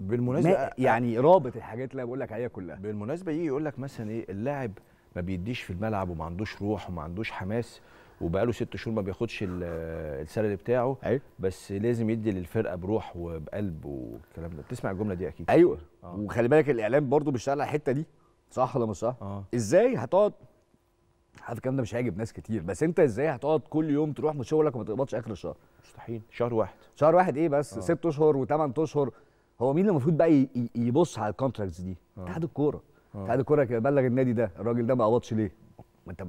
بالمناسبه يعني رابط الحاجات اللي بقول لك عليها كلها بالمناسبه يجي يقول لك مثلا ايه اللاعب ما بيديش في الملعب وما عندوش روح وما عندوش حماس وبقاله ست شهور ما بياخدش السالري بتاعه أيوة. بس لازم يدي للفرقه بروح وبقلب والكلام ده بتسمع الجمله دي اكيد ايوه آه. وخلي بالك الاعلام برضو بيشتغل على الحته دي صح ولا مش صح آه. ازاي هتقعد هذا الكلام ده مش هيعجب ناس كتير بس انت ازاي هتقعد كل يوم تروح من شغلك وما تقبضش اخر الشهر مستحيل شهر واحد شهر واحد ايه بس آه. ست اشهر وثمان اشهر هو مين اللي المفروض بقى يبص على الكونتراكتس دي؟ آه. اتحاد الكوره آه. اتحاد الكوره بلغ النادي ده الراجل ده ما قبضش ليه؟ ما انت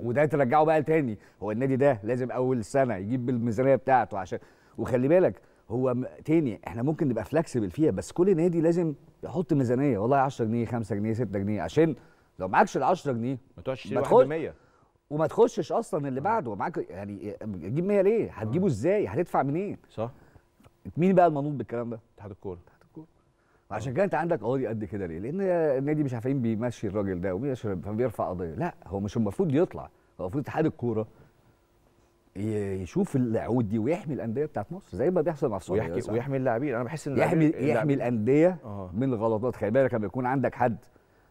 وده ترجعه بقى تاني هو النادي ده لازم اول سنه يجيب الميزانيه بتاعته عشان وخلي بالك هو تاني احنا ممكن نبقى فلكسبل فيها بس كل نادي لازم يحط ميزانيه والله 10 جنيه 5 جنيه 6 جنيه عشان لو معكش ال 10 جنيه ما تقعدش تشتري واحد 100 وما تخشش اصلا اللي آه. بعده معاك يعني تجيب 100 ليه؟ هتجيبه ازاي؟ هتدفع منين؟ صح مين بقى المنوط بالكلام ده؟ اتحاد الكوره اتحاد الكوره عشان كده انت عندك قضايا قد كده ليه؟ لان النادي مش عارفين بيمشي الراجل ده وبيمشي فبيرفع قضيه لا هو مش المفروض يطلع هو المفروض اتحاد الكوره يشوف العقود دي ويحمي الانديه بتاعت مصر زي ما بيحصل مع السعوديه ويحمي, ويحمي اللاعبين انا بحس ان يحمي يحمي الانديه أوه. من الغلطات خلي بالك لما يكون عندك حد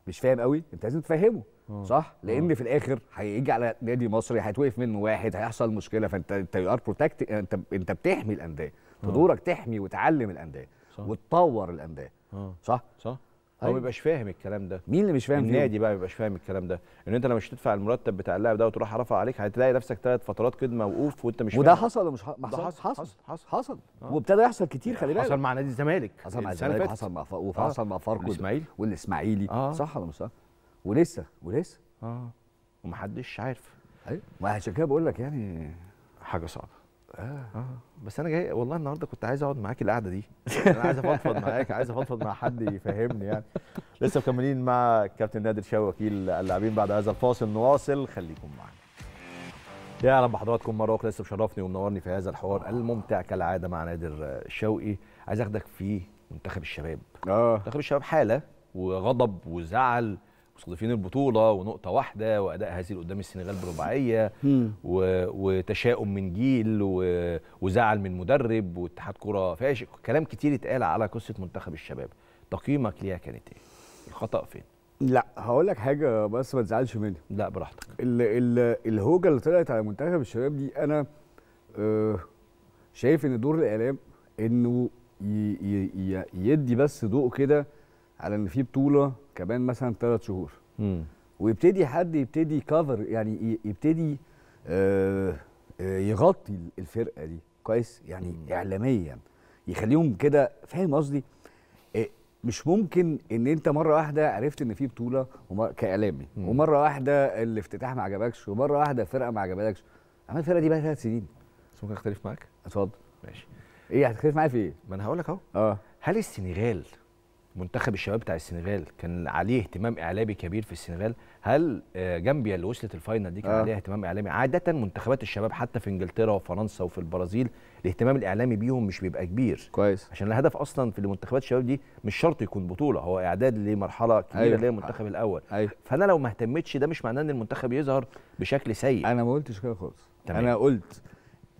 مش فاهم قوي انت لازم تفهمه أوه. صح لان آه. في الاخر هيجي على نادي مصري هيتوقف منه واحد هيحصل مشكله فانت انت يو ار بروتكت انت انت بتحمي الانديه آه. دورك تحمي وتعلم الانديه وتطور الانديه آه. صح صح طيب. هو ما بيبقاش فاهم الكلام ده مين اللي مش فاهم النادي بقى ما بيبقاش فاهم الكلام ده ان انت لما مش تدفع المرتب بتاع اللاعب ده وتروح رافع عليك هتلاقي نفسك ثلاث فترات كده موقوف وانت مش وده فاهم. حصل ولا مش ح... حصل حصل حصل, حصل. حصل. آه. وابتدى يحصل كتير خلي بالك حصل مع نادي الزمالك حصل مع الزمالك حصل مع وحصل آه. مع فاركو الاسماعيلي والاسماعيلي آه. صح ولا مش صح ولسه ولسه اه ومحدش عارف ايوه ما عشان كده بقول لك يعني حاجه صعبه اه اه بس انا جاي والله النهارده كنت عايز اقعد معاك القعده دي انا عايز افضفض معاك عايز افضفض مع حد يفهمني يعني لسه مكملين مع كابتن نادر شاوي وكيل اللاعبين بعد هذا الفاصل نواصل خليكم معانا يا رب بحضراتكم مره اخرى لسه مشرفني ومنورني في هذا الحوار الممتع كالعاده مع نادر شوقي عايز اخدك في منتخب الشباب اه منتخب الشباب حاله وغضب وزعل مستضيفين البطوله ونقطه واحده واداء هزيل قدام السنغال برباعيه وتشاؤم من جيل وزعل من مدرب واتحاد كره فاشل كلام كتير اتقال على قصه منتخب الشباب تقييمك ليها كانت ايه الخطا فين لا هقول لك حاجه بس ما تزعلش مني لا براحتك ال ال الهوجه اللي طلعت على منتخب الشباب دي انا آه شايف ان دور الاعلام انه يدي بس ضوء كده على ان في بطوله كمان مثلا ثلاث شهور ويبتدي حد يبتدي كفر يعني يبتدي آه، آه، يغطي الفرقه دي كويس يعني اعلاميا يخليهم كده فاهم قصدي آه، مش ممكن ان انت مره واحده عرفت ان في بطوله كاعلامي ومره واحده الافتتاح ما عجبكش ومره واحده الفرقه ما عجبتكش عمال الفرقه دي بقى ثلاث سنين بس ممكن اختلف معاك اتفضل ماشي ايه هتختلف معايا في ايه ما انا هقول لك اهو اه هل السنغال منتخب الشباب بتاع السنغال كان عليه اهتمام اعلامي كبير في السنغال هل آه، جامبيا اللي وصلت الفاينل دي كان آه. عليها اهتمام اعلامي عاده منتخبات الشباب حتى في انجلترا وفرنسا وفي البرازيل الاهتمام الاعلامي بيهم مش بيبقى كبير كويس عشان الهدف اصلا في المنتخبات الشباب دي مش شرط يكون بطوله هو اعداد لمرحله كبيره أيوه. اللي هي المنتخب الاول أيوه. فانا لو ما اهتمتش ده مش معناه ان المنتخب يظهر بشكل سيء انا ما قلتش كده خالص انا قلت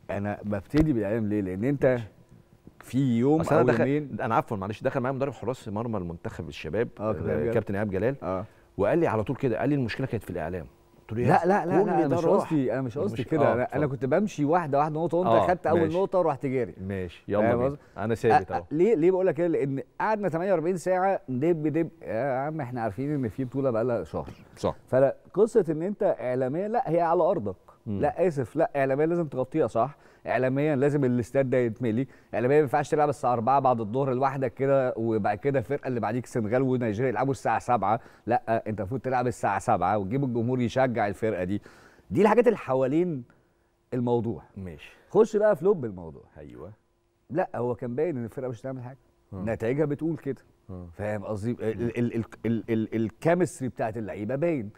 انا ببتدي بالاعلام ليه لان انت في يوم أنا او دخل يومين انا عفوا معلش دخل معايا مدرب حراس مرمى المنتخب الشباب آه كابتن ايهاب جلال آه. وقال لي على طول كده قال لي المشكله كانت في الاعلام قلت له إيه؟ لا لا لا, لا انا مش قصدي انا مش قصدي كده آه انا كنت بمشي واحده واحده نقطه وانت آه خدت اول نقطه ورحت جاري ماشي يلا بينا انا ثابت آه، اهو ليه ليه بقول لك كده لان قعدنا 48 ساعه دب دب يا عم احنا عارفين ان في بطوله بقى لها شهر صح فقصه ان انت اعلاميه لا هي على ارضك م. لا اسف لا اعلاميه لازم تغطيها صح اعلاميا لازم الاستاد ده يتملي اعلاميا ما ينفعش تلعب الساعه 4 بعد الظهر لوحدك كده وبعد كده الفرقه اللي بعديك السنغال ونيجيريا يلعبوا الساعه 7 لا انت المفروض تلعب الساعه 7 وتجيب الجمهور يشجع الفرقه دي دي الحاجات اللي حوالين الموضوع ماشي خش بقى في لب الموضوع ايوه لا هو كان باين ان الفرقه مش هتعمل حاجه نتائجها بتقول كده فاهم قصدي الكيمستري بتاعت اللعيبه باين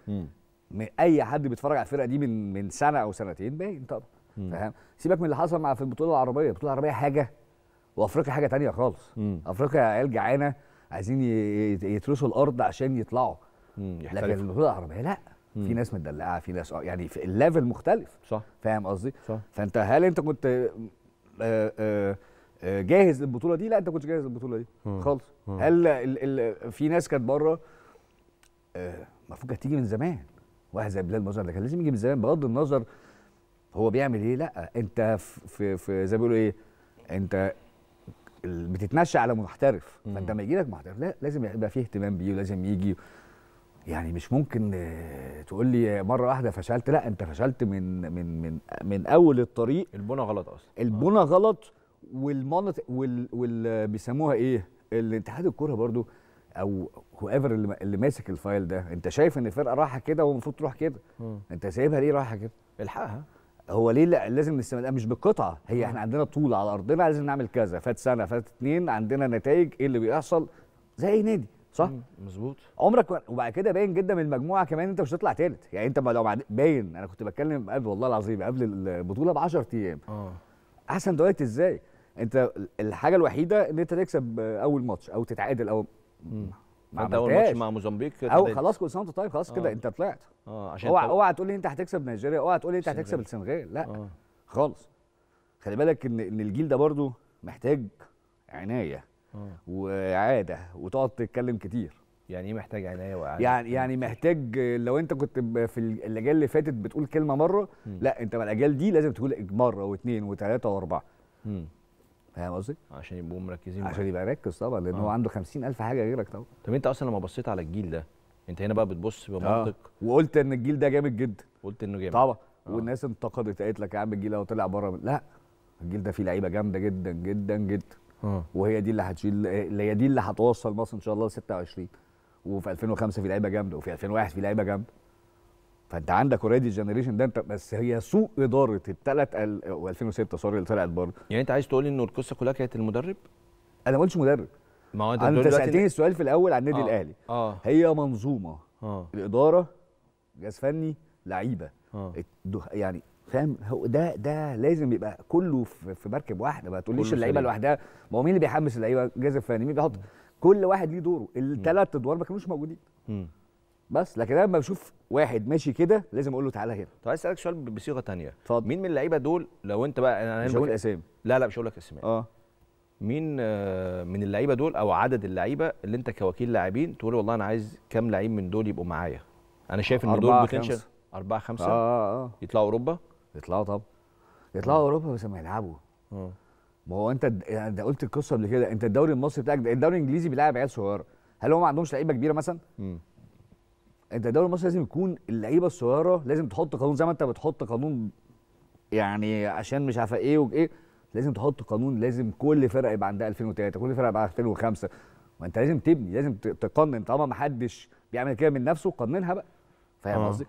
اي حد بيتفرج على الفرقه دي من من سنه او سنتين باين طبعا فاهم سيبك من اللي حصل مع في البطوله العربيه البطوله العربيه حاجه وافريقيا حاجه تانية خالص مم. افريقيا عيال جعانه عايزين يترسوا الارض عشان يطلعوا مم. لكن البطوله العربيه لا مم. في ناس مدلعه في ناس يعني في الليفل مختلف صح فاهم قصدي فانت هل انت كنت آآ آه، آآ آه، آه، جاهز للبطوله دي لا انت كنتش جاهز للبطوله دي مم. خالص مم. هل الـ الـ في ناس كانت بره المفروض كانت تيجي من زمان واحد زي بلال مظهر ده كان لازم يجي من زمان بغض النظر هو بيعمل ايه لا انت في في زي ما بيقولوا ايه انت بتتمشى على محترف فانت لما يجي لك محترف لا لازم يبقى فيه اهتمام بيه ولازم يجي يعني مش ممكن تقول لي مره واحده فشلت لا انت فشلت من من من من اول الطريق البنى غلط اصلا البنى غلط والمناطق وال, وال بيسموها ايه الاتحاد الكوره برضو او هو ايفر اللي ماسك الفايل ده انت شايف ان الفرقه رايحه كده والمفروض تروح كده انت سايبها ليه رايحه كده الحقها هو ليه لا لازم نستمد مش بالقطعه هي احنا عندنا طول على ارضنا لازم نعمل كذا فات سنه فات اتنين عندنا نتائج ايه اللي بيحصل زي اي نادي صح مظبوط عمرك وبعد كده باين جدا من المجموعه كمان انت مش هتطلع ثالث يعني انت لو باين انا كنت بتكلم قبل والله العظيم قبل البطوله ب 10 ايام اه احسن دلوقتي ازاي انت الحاجه الوحيده ان انت تكسب اول ماتش او تتعادل او ما اول ماتش مع موزمبيق او خلاص كل سنه وانت طيب خلاص كده آه. انت طلعت اه عشان اوعى اوعى تقول لي انت هتكسب نيجيريا اوعى تقول لي انت هتكسب السنغال لا آه. خالص خلي بالك ان ان الجيل ده برضو محتاج عنايه آه. واعاده وتقعد تتكلم كتير يعني ايه محتاج عنايه واعاده يعني يعني محتاج لو انت كنت في الاجيال اللي فاتت بتقول كلمه مره م. لا انت مع الاجيال دي لازم تقول مره واثنين وثلاثه واربعه فاهم قصدي؟ عشان يبقوا مركزين عشان يبقى مركز طبعا لان آه. هو عنده 50000 حاجه غيرك طبعا طب انت اصلا لما بصيت على الجيل ده انت هنا بقى بتبص بمنطق آه. وقلت ان الجيل ده جامد جدا قلت انه جامد طبعا آه. والناس انتقدت قالت لك يا عم الجيل ده طلع بره لا الجيل ده فيه لعيبه جامده جدا جدا جدا آه. وهي دي اللي هتشيل هي دي اللي هتوصل مصر ان شاء الله ل 26 وفي 2005 في لعيبه جامده وفي 2001 في لعيبه جامده فانت عندك اوريدي الجنريشن ده انت بس هي سوء اداره الثلاث و2006 سوري اللي طلعت بره يعني انت عايز تقول ان القصه كلها كانت المدرب؟ انا ما قلتش مدرب ما هو انت سالتني السؤال في الاول عن النادي آه. الاهلي آه. هي منظومه آه. الاداره جهاز فني لعيبه آه. يعني فاهم هو ده ده لازم يبقى كله في مركب واحده ما تقوليش اللعيبه لوحدها ما هو مين اللي بيحمس اللعيبه جهاز فني مين بيحط كل واحد ليه دوره الثلاث ادوار ما كانوش موجودين م. بس لكن انا لما بشوف واحد ماشي كده لازم اقول له تعالى هنا طب عايز اسالك سؤال بصيغه ثانيه اتفضل مين من اللعيبه دول لو انت بقى انا مش هقول اسامي لا لا مش هقول لك اسامي اه مين آه، من اللعيبه دول او عدد اللعيبه اللي انت كوكيل لاعبين تقول والله انا عايز كام لعيب من دول يبقوا معايا انا شايف ان دول بوتنشال أربعة خمسة آه،, آه آه يطلعوا أوروبا؟ يطلعوا طبعا يطلعوا آه. أوروبا بس ما يلعبوا آه. ما هو أنت أنت قلت القصة قبل كده أنت الدوري المصري بتاعك الدوري الإنجليزي بيلعب عيال صغيرة هل هو ما عندهمش لعيبة كبيرة مثلا؟ مم. انت الدوري المصري لازم يكون اللعيبه الصغيره لازم تحط قانون زي ما انت بتحط قانون يعني عشان مش عارفه ايه وايه لازم تحط قانون لازم كل فرقه يبقى عندها 2003 كل فرقه يبقى عندها 2005 ما انت لازم تبني لازم تقنن طالما ما حدش بيعمل كده من نفسه قننها بقى فاهم اه. قصدي؟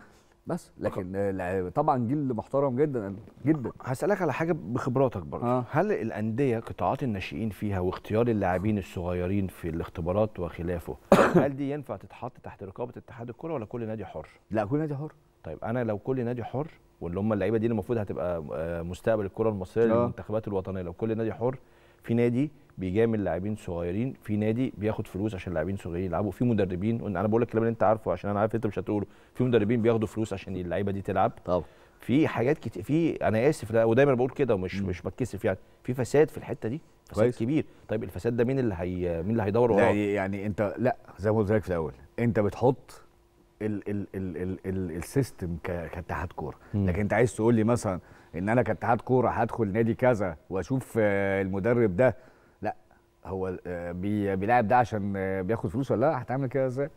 بس لكن طبعا جيل محترم جدا جدا هسالك على حاجه بخبراتك برضه آه. هل الانديه قطاعات الناشئين فيها واختيار اللاعبين الصغيرين في الاختبارات وخلافه هل دي ينفع تتحط تحت رقابه اتحاد الكره ولا كل نادي حر لا كل نادي حر طيب انا لو كل نادي حر واللي هم اللعيبه دي المفروض هتبقى آه، مستقبل الكره المصريه آه. للمنتخبات الوطنيه لو كل نادي حر في نادي بيجامل لاعبين صغيرين في نادي بياخد فلوس عشان لاعبين صغيرين يلعبوا في مدربين انا بقول لك الكلام اللي انت عارفه عشان انا عارف انت مش هتقوله في مدربين بياخدوا فلوس عشان اللعيبه دي تلعب طبعا في حاجات كتير في انا اسف لا ودايما بقول كده ومش مش بتكسف يعني في فساد في الحته دي فساد كويس. كبير طيب الفساد ده مين اللي هي مين اللي هيدور وراه يعني انت لا زي ما قلت لك في الاول انت بتحط ال ال ال ال ال السيستم كاتحاد كوره لكن انت عايز تقول لي مثلا ان انا كاتحاد كوره هدخل نادي كذا واشوف آه، المدرب ده هو آه، بيلاعب ده عشان آه، بياخد فلوس ولا لا هتعمل كده ازاي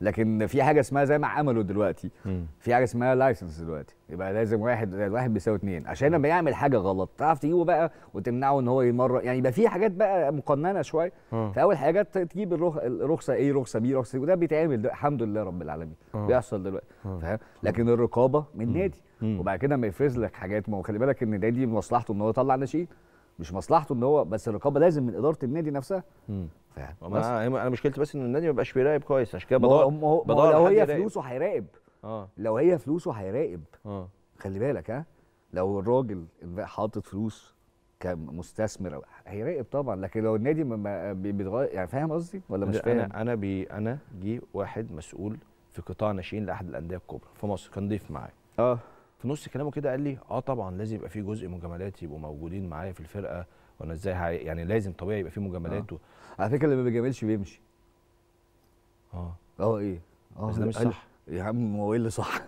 لكن في حاجه اسمها زي ما عملوا دلوقتي مم. في حاجه اسمها لايسنس دلوقتي يبقى لازم واحد الواحد بيساوي اثنين عشان لما يعمل حاجه غلط تعرف تجيبه بقى وتمنعه ان هو يمرر يعني يبقى في حاجات بقى مقننه شويه آه. فاول حاجات تجيب الرخصه ايه رخصه بي رخصه وده بيتعمل ده. الحمد لله رب العالمين أوه. بيحصل دلوقتي فاهم لكن الرقابه من نادي وبعد كده ما يفرز لك حاجات ما هو خلي بالك ان النادي مصلحته ان هو يطلع ناشئين مش مصلحته ان هو بس الرقابه لازم من اداره النادي نفسها فاهم انا مشكلتي بس ان النادي ما بيبقاش بيراقب كويس عشان كده بدور هو بدور لو هي فلوسه هيراقب اه لو هي فلوسه هيراقب اه خلي بالك ها لو الراجل حاطط فلوس كمستثمر هيراقب طبعا لكن لو النادي ما بيتغير يعني فاهم قصدي ولا مش فاهم انا انا بي انا جه واحد مسؤول في قطاع ناشئين لاحد الانديه الكبرى في مصر كان ضيف معايا اه في نص كلامه كده قال لي اه طبعا لازم يبقى في جزء مجاملات يبقوا موجودين معايا في الفرقه وانا ازاي يعني لازم طبيعي يبقى في مجاملات آه. على فكره اللي ما بيجاملش بيمشي اه اه ايه اه بس ده مش صح يا عم هو ايه اللي صح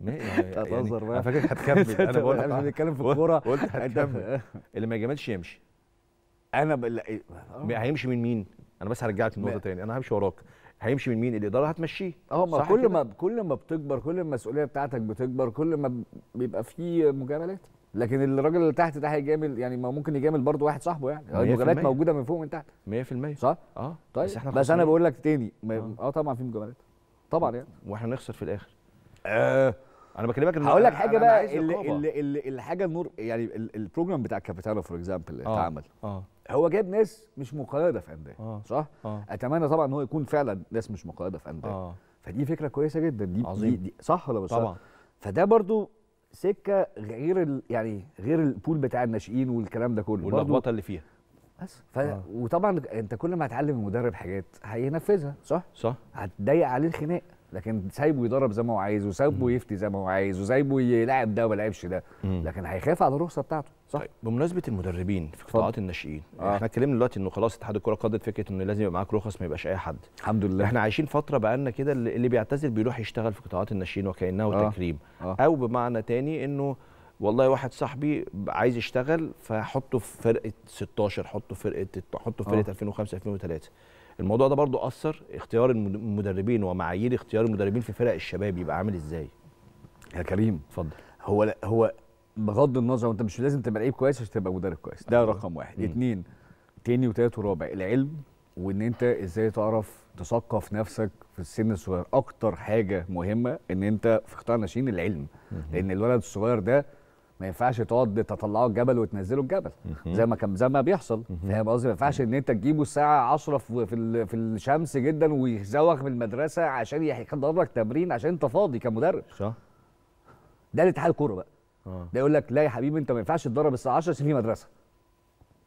يعني يعني هتهزر بقى انا فاكرك هتكمل انا بقول لك آه. بنتكلم في الكوره قلت هتكمل اللي ما جاملش يمشي انا إيه، آه. هيمشي من مين؟ انا بس هرجعك النقطه تاني انا همشي وراك هيمشي من مين الاداره هتمشيه اه ما كل كده؟ ما كل ما بتكبر كل ما المسؤوليه بتاعتك بتكبر كل ما بيبقى في مجاملات لكن الراجل اللي تحت ده هيجامل يعني ما ممكن يجامل برضه واحد صاحبه يعني المجاملات موجوده من فوق ومن تحت 100% صح؟ اه طيب بس, احنا بس انا بقول لك تاني اه, آه طبعا في مجاملات طبعا يعني واحنا نخسر في الاخر آه انا بكلمك ان هقول لك حاجه بقى اللي, اللي, اللي الحاجه النور يعني البروجرام بتاع كابيتالو فور اكزامبل اللي اتعمل اه هو جاب ناس مش مقيده في انديه آه، صح؟ آه. اتمنى طبعا ان هو يكون فعلا ناس مش مقيده في انديه آه. فدي فكره كويسه جدا دي, عظيم. دي, دي صح ولا مش طبعا فده برضو سكه غير ال يعني غير البول بتاع الناشئين والكلام ده كله واللخبطه اللي فيها بس ف... آه. وطبعا انت كل ما هتعلم المدرب حاجات هينفذها صح؟ صح هتضيق عليه الخناق لكن سايبه يدرب زي ما هو عايز وسايبه يفتي زي ما هو عايز وسايبه يلاعب ده وما لعبش ده لكن هيخاف على الرخصه بتاعته صح طيب بمناسبه المدربين في قطاعات الناشئين آه. احنا اتكلمنا دلوقتي انه خلاص اتحاد الكره قدر فكره انه لازم يبقى معاك رخص ما يبقاش اي حد الحمد لله احنا عايشين فتره بقى لنا كده اللي بيعتزل بيروح يشتغل في قطاعات الناشئين وكانه آه. تكريم آه. او بمعنى تاني انه والله واحد صاحبي عايز يشتغل فحطه في فرقه 16 حطه في فرقه حطه في فرقه آه. 2005 2003 الموضوع ده برضو اثر اختيار المدربين ومعايير اختيار المدربين في فرق الشباب يبقى عامل ازاي يا كريم اتفضل هو هو بغض النظر وانت مش لازم تبقى لعيب كويس عشان تبقى مدرب كويس ده أيوه. رقم واحد اثنين تاني وتالت ورابع العلم وان انت ازاي تعرف تثقف نفسك في السن الصغير اكتر حاجه مهمه ان انت في قطاع الناشئين العلم لان الولد الصغير ده ما ينفعش تقعد تطلعه الجبل وتنزله الجبل زي ما كان زي ما بيحصل فاهم قصدي ما ينفعش ان انت تجيبه الساعه 10 في في الشمس جدا ويزوغ من المدرسه عشان يحضر لك تمرين عشان انت فاضي كمدرب صح ده الاتحاد الكوره بقى آه. ده يقول لك لا يا حبيبي انت ما ينفعش تدرب الساعه 10 عشان في مدرسه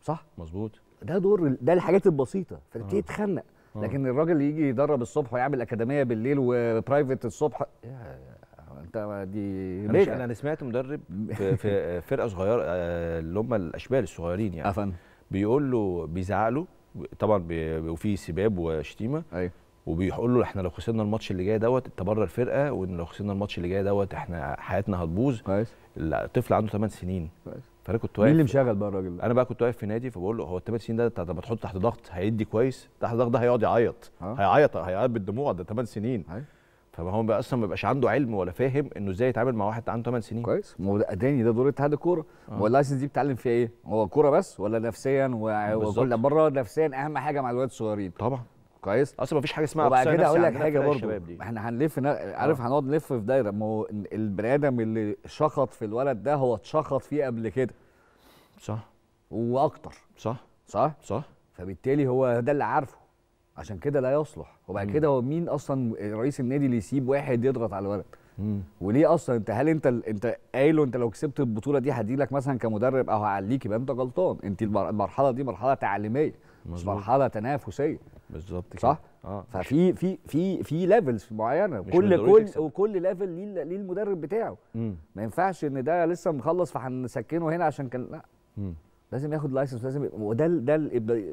صح مظبوط ده دور ده الحاجات البسيطه فتبتدي آه. تتخنق آه. لكن الراجل اللي يجي يدرب الصبح ويعمل اكاديميه بالليل وبرايفت الصبح يا يا انت دي أنا, مش انا سمعت مدرب في فرقه صغيره آه، اللي هم الاشبال الصغيرين يعني أفن. بيقول له بيزعق له طبعا وفي سباب وشتيمه ايوه وبيقول له احنا لو خسرنا الماتش اللي جاي دوت انت بره الفرقه وان لو خسرنا الماتش اللي جاي دوت احنا حياتنا هتبوظ كويس الطفل عنده 8 سنين كويس فانا كنت واقف مين اللي مشغل بقى الراجل ده؟ انا بقى كنت واقف في نادي فبقول له هو ال 8 سنين ده انت لما تحط تحت ضغط هيدي كويس تحت ضغط ده هيقعد يعيط أه. هيعيط هيعيط بالدموع ده 8 سنين هاي. أيوه. فهو بقى اصلا ما بيبقاش عنده علم ولا فاهم انه ازاي يتعامل مع واحد عنده 8 سنين كويس ما هو اداني ده دور اتحاد الكوره آه. هو اللايسنس دي بتعلم فيها ايه هو كوره بس ولا نفسيا و... وكل بره نفسيا اهم حاجه مع الولاد الصغيرين طبعا كويس اصلا ما فيش حاجه اسمها وبعد كده اقول لك حاجه برضه احنا هنلف نا... عارف آه. هنقعد نلف في دايره ما هو البني ادم اللي شخط في الولد ده هو اتشخط فيه قبل كده صح واكتر صح صح صح فبالتالي هو ده اللي عارفه عشان كده لا يصلح وبعد كده هو مين اصلا رئيس النادي اللي يسيب واحد يضغط على الولد وليه اصلا انت هل انت انت قايل انت لو كسبت البطوله دي هديلك مثلا كمدرب او هعليك يبقى انت غلطان انت المرحله دي مرحله تعليميه مش مرحله تنافسيه بالظبط صح آه. ففي في في في ليفلز معينه كل كل يكسب. وكل ليفل ليه ليه المدرب بتاعه مم. ما ينفعش ان ده لسه مخلص فهنسكنه هنا عشان كان لا مم. لازم ياخد لايسنس لازم وده ده اللي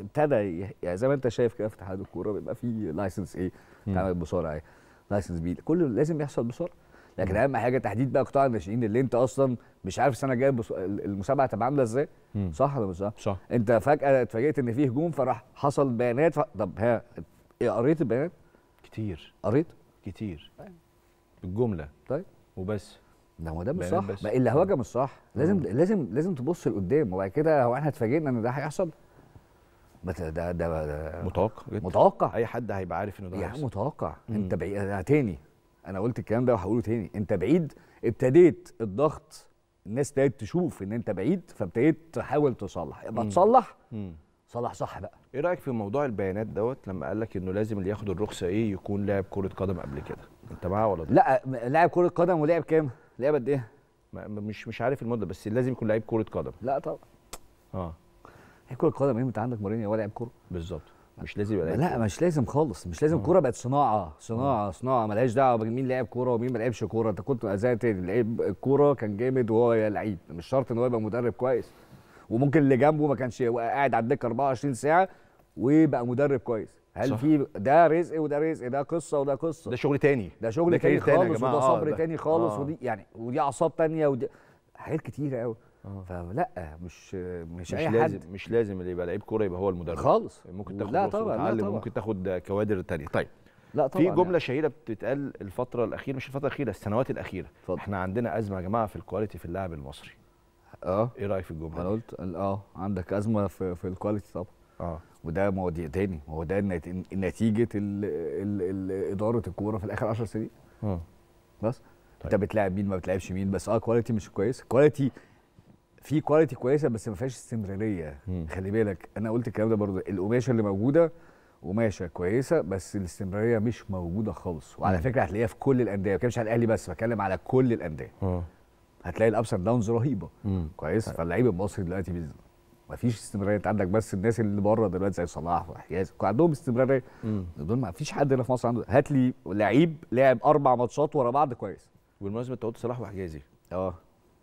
ابتدى يعني زي ما انت شايف كده في اتحاد الكوره بيبقى في لايسنس ايه تعمل بسرعه ايه لايسنس بي كله لازم يحصل بسرعه لكن اهم حاجه تحديد بقى قطاع الناشئين اللي انت اصلا مش عارف السنه الجايه بص... المسابقه هتبقى عامله ازاي صح ولا مش صح؟ صح انت فجاه اتفاجئت ان في هجوم فراح حصل بيانات ف... طب ها ايه قريت البيانات؟ كتير قريت؟ كتير بالجمله طيب وبس ده هو ده مش صح بقى الا هواجه مش صح لازم مم. لازم لازم تبص لقدام وبعد كده هو احنا اتفاجئنا ان ده هيحصل ده ده, ده متوقع جدا متوقع اي حد هيبقى عارف انه ده هيحصل متوقع مم. انت بعيد تاني انا قلت الكلام ده وهقوله تاني انت بعيد ابتديت الضغط الناس ابتدت تشوف ان انت بعيد فابتديت تحاول تصلح يبقى تصلح صلح صح بقى ايه رايك في موضوع البيانات دوت لما قال لك انه لازم اللي ياخد الرخصه ايه يكون لاعب كره قدم قبل كده انت معاه ولا ده؟ لا لاعب كره قدم ولاعب كام قد ايه مش مش عارف المده بس لازم يكون لعيب كره قدم لا طبعا اه هي كره قدم ايه انت عندك مورينيو هو لعيب كوره بالظبط مش لازم يبقى لعيب لا مش لازم خالص مش لازم آه. كوره بقت صناعه آه. صناعه صناعه مالهاش دعوه بمين لعب كوره ومين ما لعبش كوره انت كنت زي تاني لعيب الكوره كان جامد وهو لعيب مش شرط ان هو يبقى مدرب كويس وممكن اللي جنبه ما كانش قاعد على الدكه 24 ساعه ويبقى مدرب كويس هل في ده رزق وده رزق ده قصه وده قصه ده شغل تاني ده شغل ده تاني, تاني خالص وده صبر آه تاني خالص آه. ودي يعني ودي اعصاب تانيه ودي حاجات كتيره قوي آه. فلا مش مش, مش اي لازم حد. مش لازم اللي يبقى لعيب كوره يبقى هو المدرب خالص ممكن تاخد لا طبعا, لا طبعا ممكن تاخد كوادر تانية طيب لا طبعا في جمله يعني. شهيره بتتقال الفتره الاخيره مش الفتره الاخيره السنوات الاخيره فضل. احنا عندنا ازمه يا جماعه في الكواليتي في اللاعب المصري اه ايه رايك في الجمله انا قلت اه عندك ازمه في, في الكواليتي طبعا اه وده مواضيع تاني هو ده نتيجه الـ الـ الـ اداره الكوره في الاخر 10 سنين اه بس طيب. انت بتلاعب مين ما بتلاعبش مين بس اه كواليتي مش كويس كواليتي في كواليتي كويسه بس ما فيهاش استمراريه خلي بالك انا قلت الكلام ده برضه القماشه اللي موجوده قماشه كويسه بس الاستمراريه مش موجوده خالص وعلى مم. فكره هتلاقيها في كل الانديه ما بتكلمش على الاهلي بس بتكلم على كل الانديه آه. هتلاقي الابس اند داونز رهيبه مم. كويس طيب. فاللعيب المصري دلوقتي مفيش استمراريه انت عندك بس الناس اللي بره دلوقتي زي صلاح وحياز عندهم استمراريه دول ما فيش حد هنا في مصر عنده هات لي لعيب لعب اربع ماتشات ورا بعض كويس بالمناسبه انت قلت صلاح وحجازي اه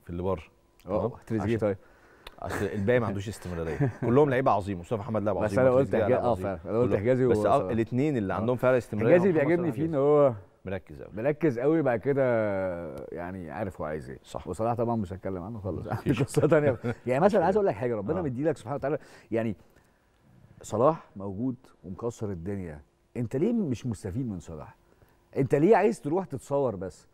في اللي بره اه تريزيجيه طيب اصل الباقي ما عندوش استمراريه كلهم لعيبه عظيم مصطفى محمد لاعب عظيم بس انا قلت اه فعلا انا قلت حجازي بس اه، الاثنين اللي آه. عندهم فعلا استمراريه حجازي بيعجبني فيه ان هو مركز قوي مركز قوي بعد كده يعني عارف هو عايز ايه صح وصلاح طبعا مش هتكلم عنه خالص قصه ثانيه يعني مثلا عايز اقول لك حاجه ربنا آه. لك سبحانه وتعالى يعني صلاح موجود ومكسر الدنيا انت ليه مش مستفيد من صلاح انت ليه عايز تروح تتصور بس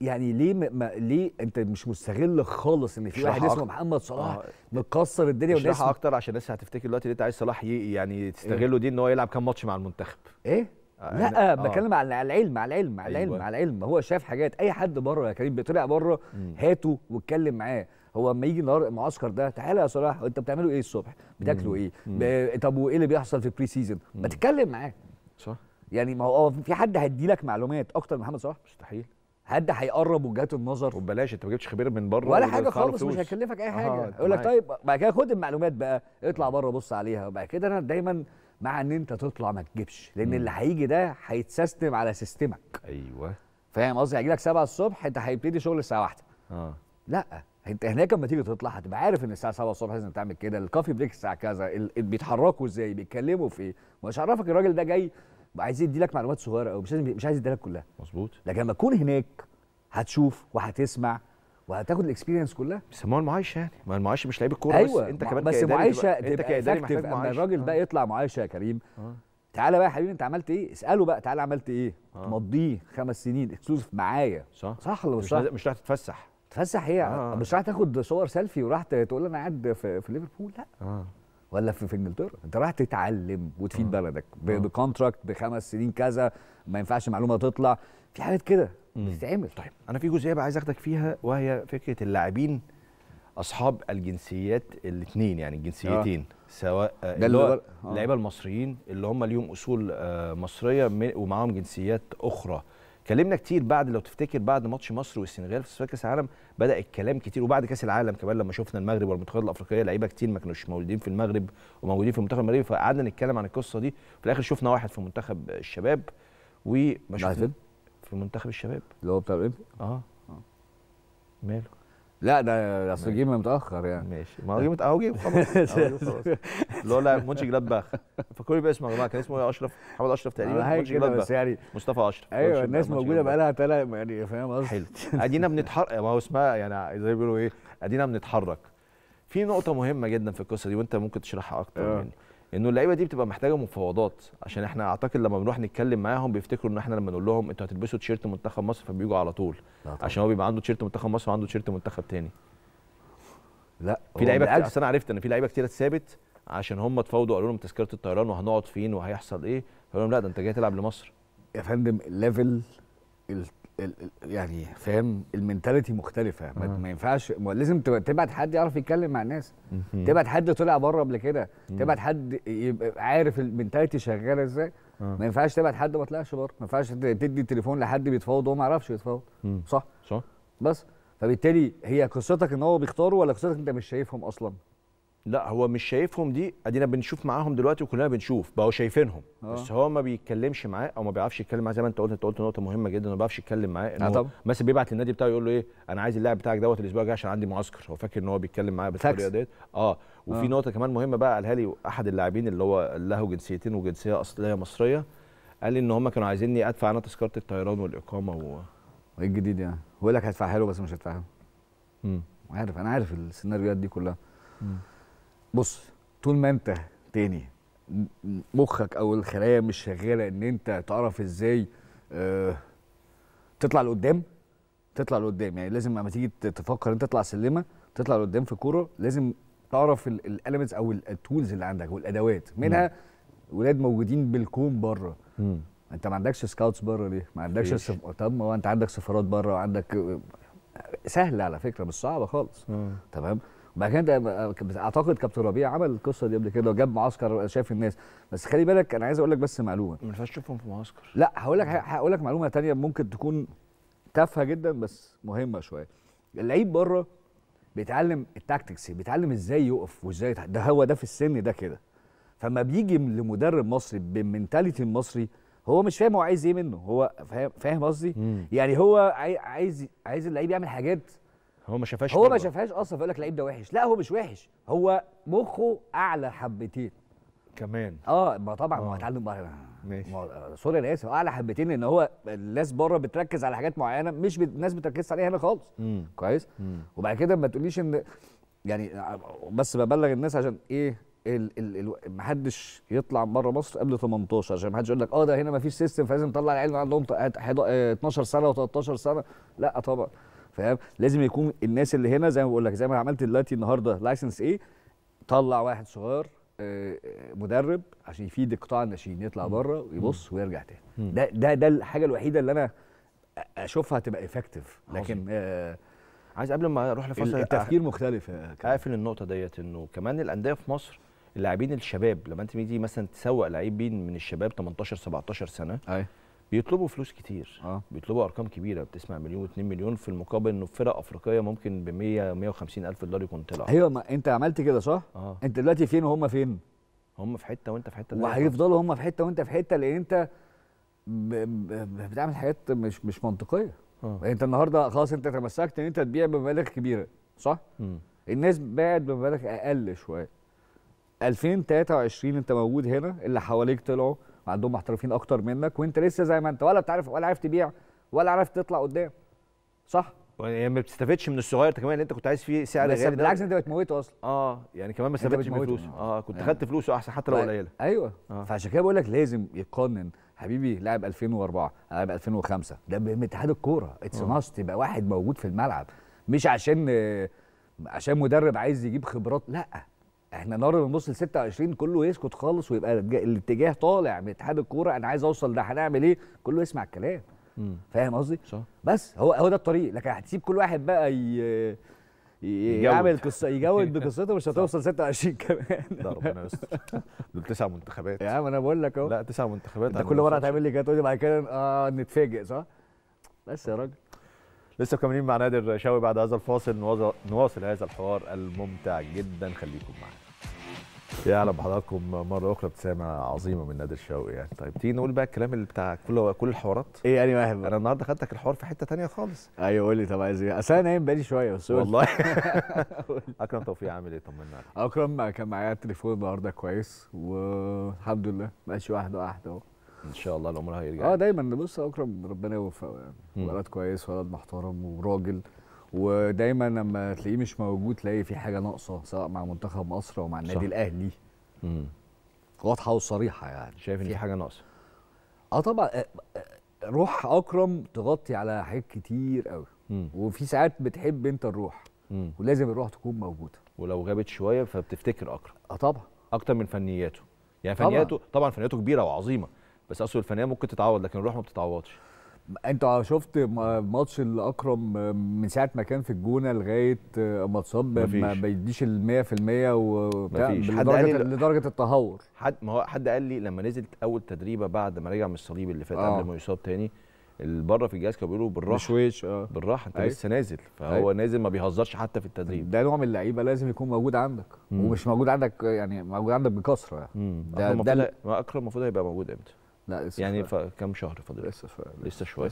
يعني ليه ما ليه انت مش مستغل خالص ان في واحد اسمه محمد صلاح آه. مكسر الدنيا والناس اكتر عشان الناس هتفتكر دلوقتي انت عايز صلاح يعني تستغله إيه؟ دي ان هو يلعب كام ماتش مع المنتخب ايه لا آه. بتكلم على العلم على العلم على العلم أيوة. على العلم هو شاف حاجات اي حد بره يا كريم بيطلع بره هاته واتكلم معاه هو اما يجي نهار المعسكر ده تعالى يا صلاح انت بتعملوا ايه الصبح بتاكلوا ايه ب... طب وايه اللي بيحصل في البري سيزون ما تتكلم معاه صح يعني ما هو في حد هيدي لك معلومات اكتر من محمد صلاح مستحيل حد هيقرب وجهات النظر وبلاش انت ما جبتش خبير من بره ولا حاجه خالص مش هيكلفك اي آه، حاجه يقول لك طيب بعد كده خد المعلومات بقى اطلع بره بص عليها وبعد كده انا دايما مع ان انت تطلع ما تجيبش لان م. اللي هيجي ده هيتسيستم على سيستمك ايوه فاهم قصدي هيجي لك 7 الصبح انت هيبتدي شغل الساعه 1 اه لا انت هناك لما تيجي تطلع هتبقى عارف ان الساعه 7 الصبح لازم تعمل كده الكافي بريك الساعه كذا بيتحركوا ازاي بيتكلموا في ايه مش هعرفك الراجل ده جاي عايز يدي لك معلومات صغيره او مش لازم مش عايز يديلك كلها مظبوط لكن لما تكون هناك هتشوف وهتسمع وهتاخد الاكسبيرينس كلها بس ما هو المعايشه يعني ما المعايشه مش لعيب الكوره أيوة. بس انت كمان بس معايشه انت كاداري محتاج معايشه الراجل ده آه. يطلع معايشه يا كريم آه. تعالى بقى يا حبيبي انت عملت ايه اساله بقى تعالى عملت ايه آه. مضيه خمس سنين اكسكلوسيف معايا صح صح ولا مش صح مش راح تتفسح تتفسح ايه آه. مش راح تاخد صور سيلفي وراح تقول انا قاعد في, في ليفربول لا آه. ولا في, في انجلترا انت رايح تتعلم وتفيد آه. بلدك بكونتراكت آه. بخمس سنين كذا ما ينفعش معلومه تطلع في حاجات كده بتتعمل طيب انا في جزئيه بقى عايز اخدك فيها وهي فكره اللاعبين اصحاب الجنسيات الاثنين يعني الجنسيتين آه. سواء آه، آه. اللعيبه آه. المصريين اللي هم ليهم اصول آه مصريه ومعاهم جنسيات اخرى كلمنا كتير بعد لو تفتكر بعد ماتش مصر والسنغال في كاس العالم بدا الكلام كتير وبعد كاس العالم كمان لما شفنا المغرب والمنتخبات الافريقيه لعيبه كتير ما كانوش موجودين في المغرب وموجودين في المنتخب المغربي فقعدنا نتكلم عن القصه دي في الاخر شفنا واحد في منتخب الشباب وما شفنا في منتخب الشباب اللي هو بتاع الابن آه. اه ماله لا ده اصل جه متاخر يعني ماشي ما هو جه اهو جه خلاص اللي هو لاعب منتج جلادباخ فكل بقى اسمه يا جماعه كان اسمه اشرف محمد اشرف تقريبا آه، منتج بس يعني مصطفى اشرف ايوه الناس موجوده بقى لها تلات يعني فاهم قصدي حلو ادينا بنتحرك ما هو اسمها يعني زي ما بيقولوا ايه ادينا بنتحرك في نقطه مهمه جدا في القصه دي وانت ممكن تشرحها اكتر آه. مني انه اللعيبه دي بتبقى محتاجه مفاوضات عشان احنا اعتقد لما بنروح نتكلم معاهم بيفتكروا ان احنا لما نقول لهم انتوا هتلبسوا تيشيرت منتخب مصر فبيجوا على طول عشان هو بيبقى عنده تيشيرت منتخب مصر وعنده تيشيرت منتخب تاني لا في لعيبه كتير انا عرفت ان في لعيبه كتير اتثابت عشان هم اتفاوضوا قالوا لهم تذكره الطيران وهنقعد فين وهيحصل ايه فقالوا لهم لا ده انت جاي تلعب لمصر يا فندم ليفل يعني فاهم المنتاليتي مختلفه ما, آه. ما ينفعش لازم تبعت حد يعرف يتكلم مع الناس تبعت حد طلع بره قبل كده تبعت حد يبقى عارف المنتاليتي شغاله ازاي آه. ما ينفعش تبعت حد ما طلعش بره ما ينفعش تدي تليفون لحد بيتفاوض وهو ما يعرفش يتفاوض صح صح بس فبالتالي هي قصتك ان هو بيختاره ولا قصتك انت مش شايفهم اصلا لا هو مش شايفهم دي ادينا بنشوف معاهم دلوقتي وكلنا بنشوف بقوا شايفينهم أوه. بس هو ما بيتكلمش معاه او ما بيعرفش يتكلم معاه زي ما انت قلت انت قلت نقطه مهمه جدا ما بيعرفش يتكلم معاه آه، انه مثلا بيبعت للنادي بتاعه يقول له ايه انا عايز اللاعب بتاعك دوت الاسبوع الجاي عشان عندي معسكر هو فاكر ان هو بيتكلم معاه بالطريقه ديت اه وفي آه. نقطه كمان مهمه بقى قالها لي احد اللاعبين اللي هو له جنسيتين وجنسيه اصليه مصريه قال لي ان هم كانوا عايزيني ادفع انا تذكره الطيران والاقامه و ايه الجديد يعني هو لك هدفعها له بس مش هدفعها عارف انا عارف السيناريوهات دي كلها بص طول ما انت تاني مخك او الخلايا مش شغاله ان انت تعرف ازاي اه تطلع لقدام تطلع لقدام يعني لازم لما تيجي تفكر انت تطلع سلمه تطلع لقدام في كوره لازم تعرف الاليمنتس او التولز اللي عندك والادوات منها نعم. ولاد موجودين بالكون بره انت ما عندكش سكاوتس بره ليه؟ ما عندكش السف... طب ما انت عندك سفارات بره وعندك آه، سهله على فكره مش صعبه خالص تمام وبعد كده اعتقد كابتن ربيع عمل القصه دي قبل كده وجاب معسكر شايف الناس بس خلي بالك انا عايز اقول لك بس معلومه ما ينفعش تشوفهم في معسكر لا هقول لك هقول لك معلومه ثانيه ممكن تكون تافهه جدا بس مهمه شويه اللعيب بره بيتعلم التاكتكس بيتعلم ازاي يقف وازاي ده هو ده في السن ده كده فما بيجي لمدرب مصري بمنتاليتي المصري هو مش فاهم هو عايز ايه منه هو فاهم فاهم قصدي يعني هو عايز عايز اللعيب يعمل حاجات هو ما شافهاش هو ما شافهاش اصلا فيقول لك اللعيب ده وحش لا هو مش وحش هو مخه اعلى حبتين كمان اه ما طبعا ما آه. اتعلم بقى ماشي آه، سوري انا اسف اعلى حبتين لان هو الناس بره بتركز على حاجات معينه مش بت... الناس بتركز عليها هنا خالص مم. كويس مم. وبعد كده ما تقوليش ان يعني آه، بس ببلغ الناس عشان ايه ال... ال... ال... محدش يطلع بره مصر قبل 18 عشان محدش يقول لك اه ده هنا ما فيش سيستم فلازم نطلع العيال عندهم 12 سنه و13 سنه لا طبعا فاهم لازم يكون الناس اللي هنا زي ما بقول لك زي ما عملت دلوقتي النهارده لايسنس ايه طلع واحد صغير آه، آه، مدرب عشان يفيد القطاع الناشئين يطلع بره ويبص ويرجع تاني ده ده ده الحاجه الوحيده اللي انا اشوفها تبقى افكتيف لكن آه عايز قبل ما اروح لفصل التفكير مختلف اقفل النقطه ديت انه كمان الانديه في مصر اللاعبين الشباب لما انت تيجي مثلا تسوق لعيبين من الشباب 18 17 سنه ايوه بيطلبوا فلوس كتير آه. بيطلبوا ارقام كبيره بتسمع مليون و2 مليون في المقابل انه فرق افريقيه ممكن ب 100 150 الف دولار يكون طلع ايوه ما انت عملت كده صح؟ آه. انت دلوقتي فين وهم فين؟ هم في حته وانت في حته وهيفضلوا هم في حته وانت في حته لان انت ب... ب... بتعمل حاجات مش مش منطقيه آه. انت النهارده خلاص انت تمسكت ان انت تبيع بمبالغ كبيره صح؟ م. الناس باعت بمبالغ اقل شويه 2023 انت موجود هنا اللي حواليك طلعوا وعندهم محترفين اكتر منك وانت لسه زي ما انت ولا بتعرف ولا عارف تبيع ولا عارف تطلع قدام صح يعني ما بتستفدش من الصغير كمان اللي انت كنت عايز فيه سعر غالي بالعكس انت بتموته اصلا اه يعني كمان ما استفدتش من فلوسه اه كنت يعني. خدت فلوسه احسن حتى لو طيب، قليله ايوه آه. فعشان كده بقول لك لازم يقنن حبيبي لاعب 2004 لاعب 2005 ده من اتحاد الكوره اتس آه. ماست يبقى واحد موجود في الملعب مش عشان آه، عشان مدرب عايز يجيب خبرات لا احنا نار بنبص ل 26 كله يسكت خالص ويبقى الاتجاه طالع من اتحاد الكوره انا عايز اوصل ده هنعمل ايه كله يسمع الكلام فاهم قصدي بس هو هو ده الطريق لكن هتسيب كل واحد بقى ي... يعمل قصه يجود بقصته مش هتوصل 26 كمان لا ربنا يستر دول تسع منتخبات يا عم انا بقول لك اهو لا تسع منتخبات انت كل مره هتعمل لي كده تقول لي بعد كده اه نتفاجئ صح؟ بس يا راجل لسه مكملين مع نادر شاوي بعد هذا الفاصل نواصل هذا الحوار الممتع جدا خليكم معانا يا اهلا بحضراتكم مره اخرى ابتسامه عظيمه من نادر شوقي يعني طيب تيجي نقول بقى الكلام اللي بتاع كل كل الحوارات ايه يعني واحد انا النهارده خدتك الحوار في حته ثانيه خالص ايوه قول لي طب عايز ايه اصل انا نايم بقالي شويه بس والله اكرم توفيق عامل ايه طمنا عليك اكرم أه، كان معايا التليفون النهارده كويس والحمد لله ماشي واحده واحده اهو ان شاء الله الامور هيرجع اه دايما بص اكرم ربنا يوفقه يعني ولد كويس ولد محترم وراجل ودايما لما تلاقيه مش موجود تلاقي في حاجه ناقصه سواء مع منتخب مصر او مع النادي الاهلي واضحه وصريحه يعني شايف ان في حاجه ناقصه اه طبعا آه، آه، روح اكرم تغطي على حاجات كتير قوي وفي ساعات بتحب انت الروح مم. ولازم الروح تكون موجوده ولو غابت شويه فبتفتكر اكرم اه طبعا اكتر من فنياته يعني فنياته طبعا, طبعًا فنياته كبيره وعظيمه بس اصل الفنيه ممكن تتعوض لكن الروح ما بتتعوضش انت شفت ماتش الاكرم من ساعه ما كان في الجونه لغايه ماتشات ما بيديش ال 100% وبتاع لدرجه لدرجه التهور حد ما هو حد قال لي لما نزلت اول تدريبه بعد ما رجع من الصليب اللي فات آه. قبل ما يصاب تاني بره في الجهاز كانوا بيقولوا بالراحه مشويش اه بالراحه انت أيوه. لسه نازل فهو أي. أيوه. نازل ما بيهزرش حتى في التدريب ده نوع من اللعيبه لازم يكون موجود عندك مم. ومش موجود عندك يعني موجود عندك بكثره يعني ده ده, ده اكرم المفروض هيبقى موجود امتى؟ لا لسه يعني كم شهر فاضل لسه شويه لسه شويه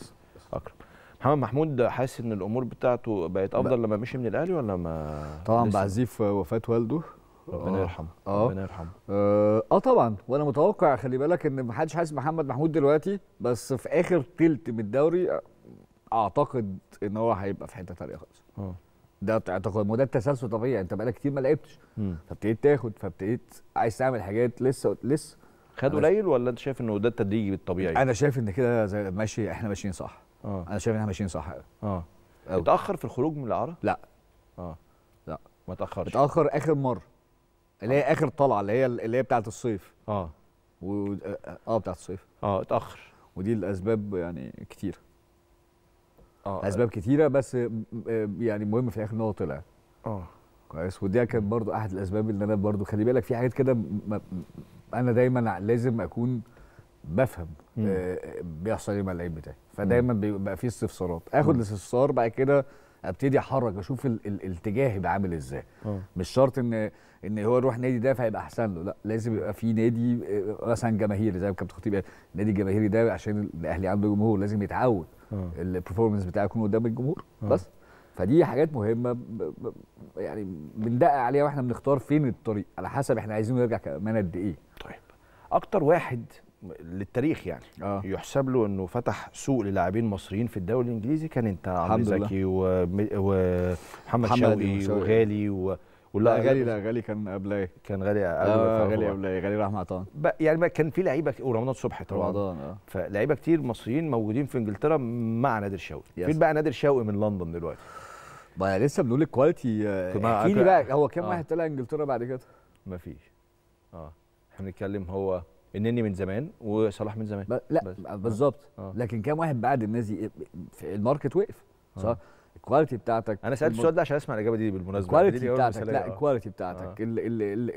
اكرم محمد محمود حاسس ان الامور بتاعته بقت افضل بقى. لما مشي من الاهلي ولا ما طبعا بعزيف وفاه والده ربنا آه. يرحمه آه. ربنا يرحمه آه،, آه. طبعا وانا متوقع خلي بالك ان محدش حاسس محمد محمود دلوقتي بس في اخر تلت من الدوري اعتقد ان هو هيبقى في حته ثانيه خالص اه ده اعتقد وده ده التسلسل طبيعي انت بقالك كتير ما لعبتش فابتديت تاخد فابتديت عايز تعمل حاجات لسه لسه خد قليل ولا انت شايف انه ده التدريج الطبيعي انا شايف ان كده ماشي احنا ماشيين صح اه انا شايف ان احنا ماشيين صح اه اتاخر في الخروج من الاعاره لا اه لا ما تاخرش اتاخر اخر مره اللي هي آه. اخر طلعه اللي هي اللي هي بتاعت الصيف اه و... اه, آه، بتاعت الصيف اه اتاخر ودي الاسباب يعني كتير اه اسباب كتيره بس يعني المهم في الاخر ان هو طلع اه كويس ودي كانت برضو احد الاسباب اللي انا برضو خلي بالك في حاجات كده انا دايما لازم اكون بفهم آه بيحصل ايه مع اللعيب بتاعي فدايما بيبقى فيه استفسارات اخد الاستفسار بعد كده ابتدي احرك اشوف الاتجاه يبقى عامل ازاي آه. مش شرط ان ان هو يروح نادي ده فهيبقى احسن له لا لازم يبقى في نادي آه، مثلا جماهيري زي ما كابتن خطيب قال النادي الجماهيري ده عشان الاهلي عنده جمهور لازم يتعود آه. البرفورمانس بتاعه يكون قدام الجمهور أوه. بس فدي حاجات مهمه يعني بندقق عليها واحنا بنختار فين الطريق على حسب احنا عايزين نرجع كمان قد ايه طيب اكتر واحد للتاريخ يعني آه. يحسب له انه فتح سوق للاعبين مصريين في الدوري الانجليزي كان انت عمرو زكي ومحمد شوقي وغالي و... ولا لا غالي لا غالي كان قبل إيه؟ كان غالي قبل آه غالي قبل غالي إيه؟ راح عطان يعني كان في لعيبه ورمضان صبحي طبعا رمضان اه فلعيبه كتير مصريين موجودين في انجلترا مع نادر شوقي فين بقى نادر شوقي من لندن دلوقتي ما لسه بنقول الكواليتي آه، احكي لي بقى هو كم آه. واحد طلع انجلترا بعد كده؟ ما فيش اه احنا بنتكلم هو النني من زمان وصلاح من زمان لا بالظبط آه. لكن كم واحد بعد الناس إيه، الماركت وقف آه. صح آه. الكواليتي بتاعتك انا سالت السؤال ده عشان اسمع الاجابه دي بالمناسبه الكواليتي بتاعتك لا الكواليتي بتاعتك آه.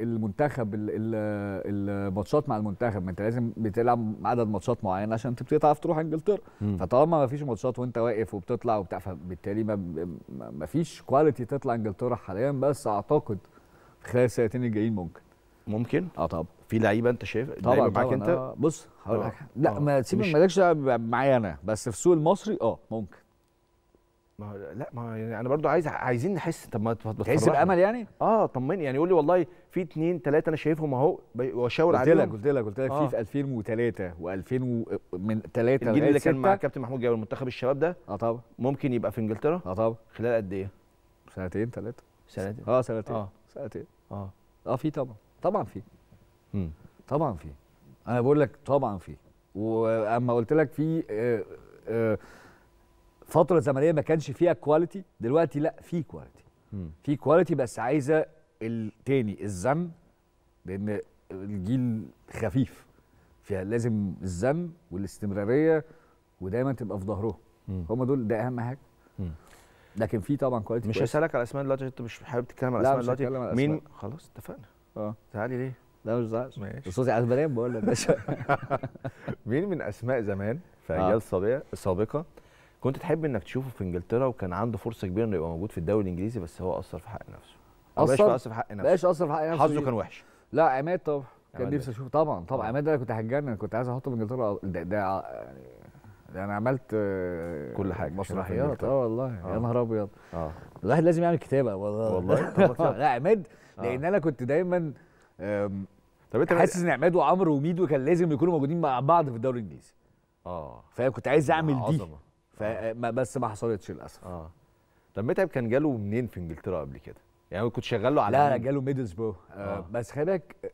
المنتخب الماتشات مع المنتخب ما انت لازم بتلعب عدد ماتشات معين عشان تبتدي تعرف تروح انجلترا فطالما ما فيش ماتشات وانت واقف وبتطلع وبتاع فبالتالي ما فيش كواليتي تطلع انجلترا حاليا بس اعتقد خلال السنتين الجايين ممكن ممكن اه طبعا في لعيبه انت شايف طبعا معاك انت آه، بص هقول آه. لك لا آه. ما تسيب مالكش معايا انا بس في السوق المصري اه ممكن ما لا ما يعني انا برضو عايز عايزين نحس طب ما تحس بامل يعني؟ اه طمني يعني يقول لي والله في اثنين ثلاثه انا شايفهم اهو واشاور عليهم قلت لك قلت لك قلت لك آه. في 2003 و2000 من 3 الجيل اللي كان مع كابتن محمود جابر منتخب الشباب ده اه طبعا ممكن يبقى في انجلترا اه طبعا خلال قد ايه؟ سنتين ثلاثه سنتين اه سنتين اه سنتين اه اه في طبعا طبعا في طبعا في انا بقول لك طبعا في واما قلت لك في آه آه فتره زمنيه ما كانش فيها كواليتي دلوقتي لا في كواليتي في كواليتي بس عايزه التاني الزن لان الجيل خفيف فيها لازم الزن والاستمراريه ودايما تبقى في ظهرهم هم دول ده اهم حاجه لكن في طبعا كواليتي مش هسالك على اسماء دلوقتي انت مش حابب تتكلم على اسماء دلوقتي مين خلاص اتفقنا اه تعالي ليه لا مش زعلش ماشي صوتي على بقول لك مين من اسماء زمان في آه. اجيال آه. سابقه كنت تحب انك تشوفه في انجلترا وكان عنده فرصه كبيره انه يبقى موجود في الدوري الانجليزي بس هو اثر في حق نفسه اثر بقاش في حق نفسه بقاش اثر في حق نفسه حظه كان وحش لا عماد طبعا كان نفسي اشوفه طبعا طبعا آه. عماد ده انا كنت هتجنن انا كنت عايز احطه في انجلترا ده ده ده يعني انا عملت آه، كل حاجه مسرحيات اه والله آه. يا نهار ابيض اه الواحد لازم يعمل كتابه والله والله لا عماد لان انا كنت دايما طب انت حاسس ان عماد وعمرو وميدو كان لازم يكونوا موجودين مع بعض في الدوري الانجليزي اه فكنت كنت عايز اعمل دي عظمة. بس ما حصلتش للاسف اه طب متعب كان جاله منين في انجلترا قبل كده؟ يعني كنت شغال له على لا لا جاله ميدلزبرو آه. آه. بس خلي بالك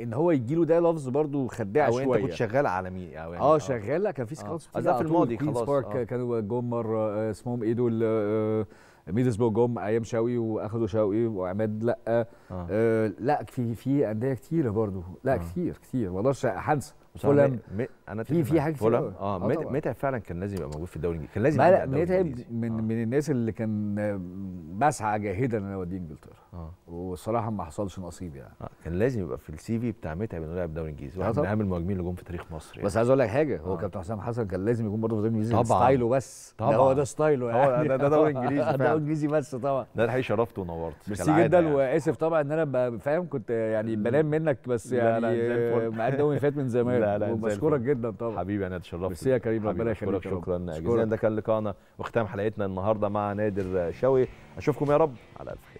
ان هو يجي له ده لفظ برضه خداع شويه او انت كنت شغال مين؟ يعني آه،, اه شغال لا كان في آه. سكاوتس آه. في الماضي خلاص بارك آه. كانوا جم مره اسمهم ايه دول ميدلزبرو ميدلسبرو جم ايام شوقي واخدوا شوقي وعماد لا آه. آه لا في في انديه كتيره برضه لا آه. كتير كتير ما اقدرش آه. فولام انا في في حاجه فولام اه, آه، متعب فعلا كان لازم يبقى موجود في الدوري الانجليزي كان لازم يبقى متعب من آه. من الناس اللي كان آه، بسعى جاهدا ان انا اوديه انجلترا آه. والصراحه ما حصلش نصيب يعني آه. كان لازم يبقى في السي في بتاع متعب انه لاعب دوري انجليزي واحد آه، من اهم المهاجمين اللي جم في تاريخ مصر يعني. بس عايز اقول لك حاجه هو آه. كابتن حسام حسن كان لازم يكون برضه في الدوري الانجليزي طبعا ستايله بس طبعا ده هو ده ستايله يعني ده ده دوري انجليزي ده دوري انجليزي بس طبعا ده الحقيقه شرفت ونورت ميرسي جدا يعني. واسف طبعا ان انا فاهم كنت يعني بنام منك بس يعني مع الدوري فات من زمان لا لا جدا طبعا حبيبي انا اتشرفت ميرسي يا كريم ربنا يخليك شكرا جزيلا ده كان لقاءنا وختام حلقتنا النهارده مع نادر شوي اشوفكم يا رب على الف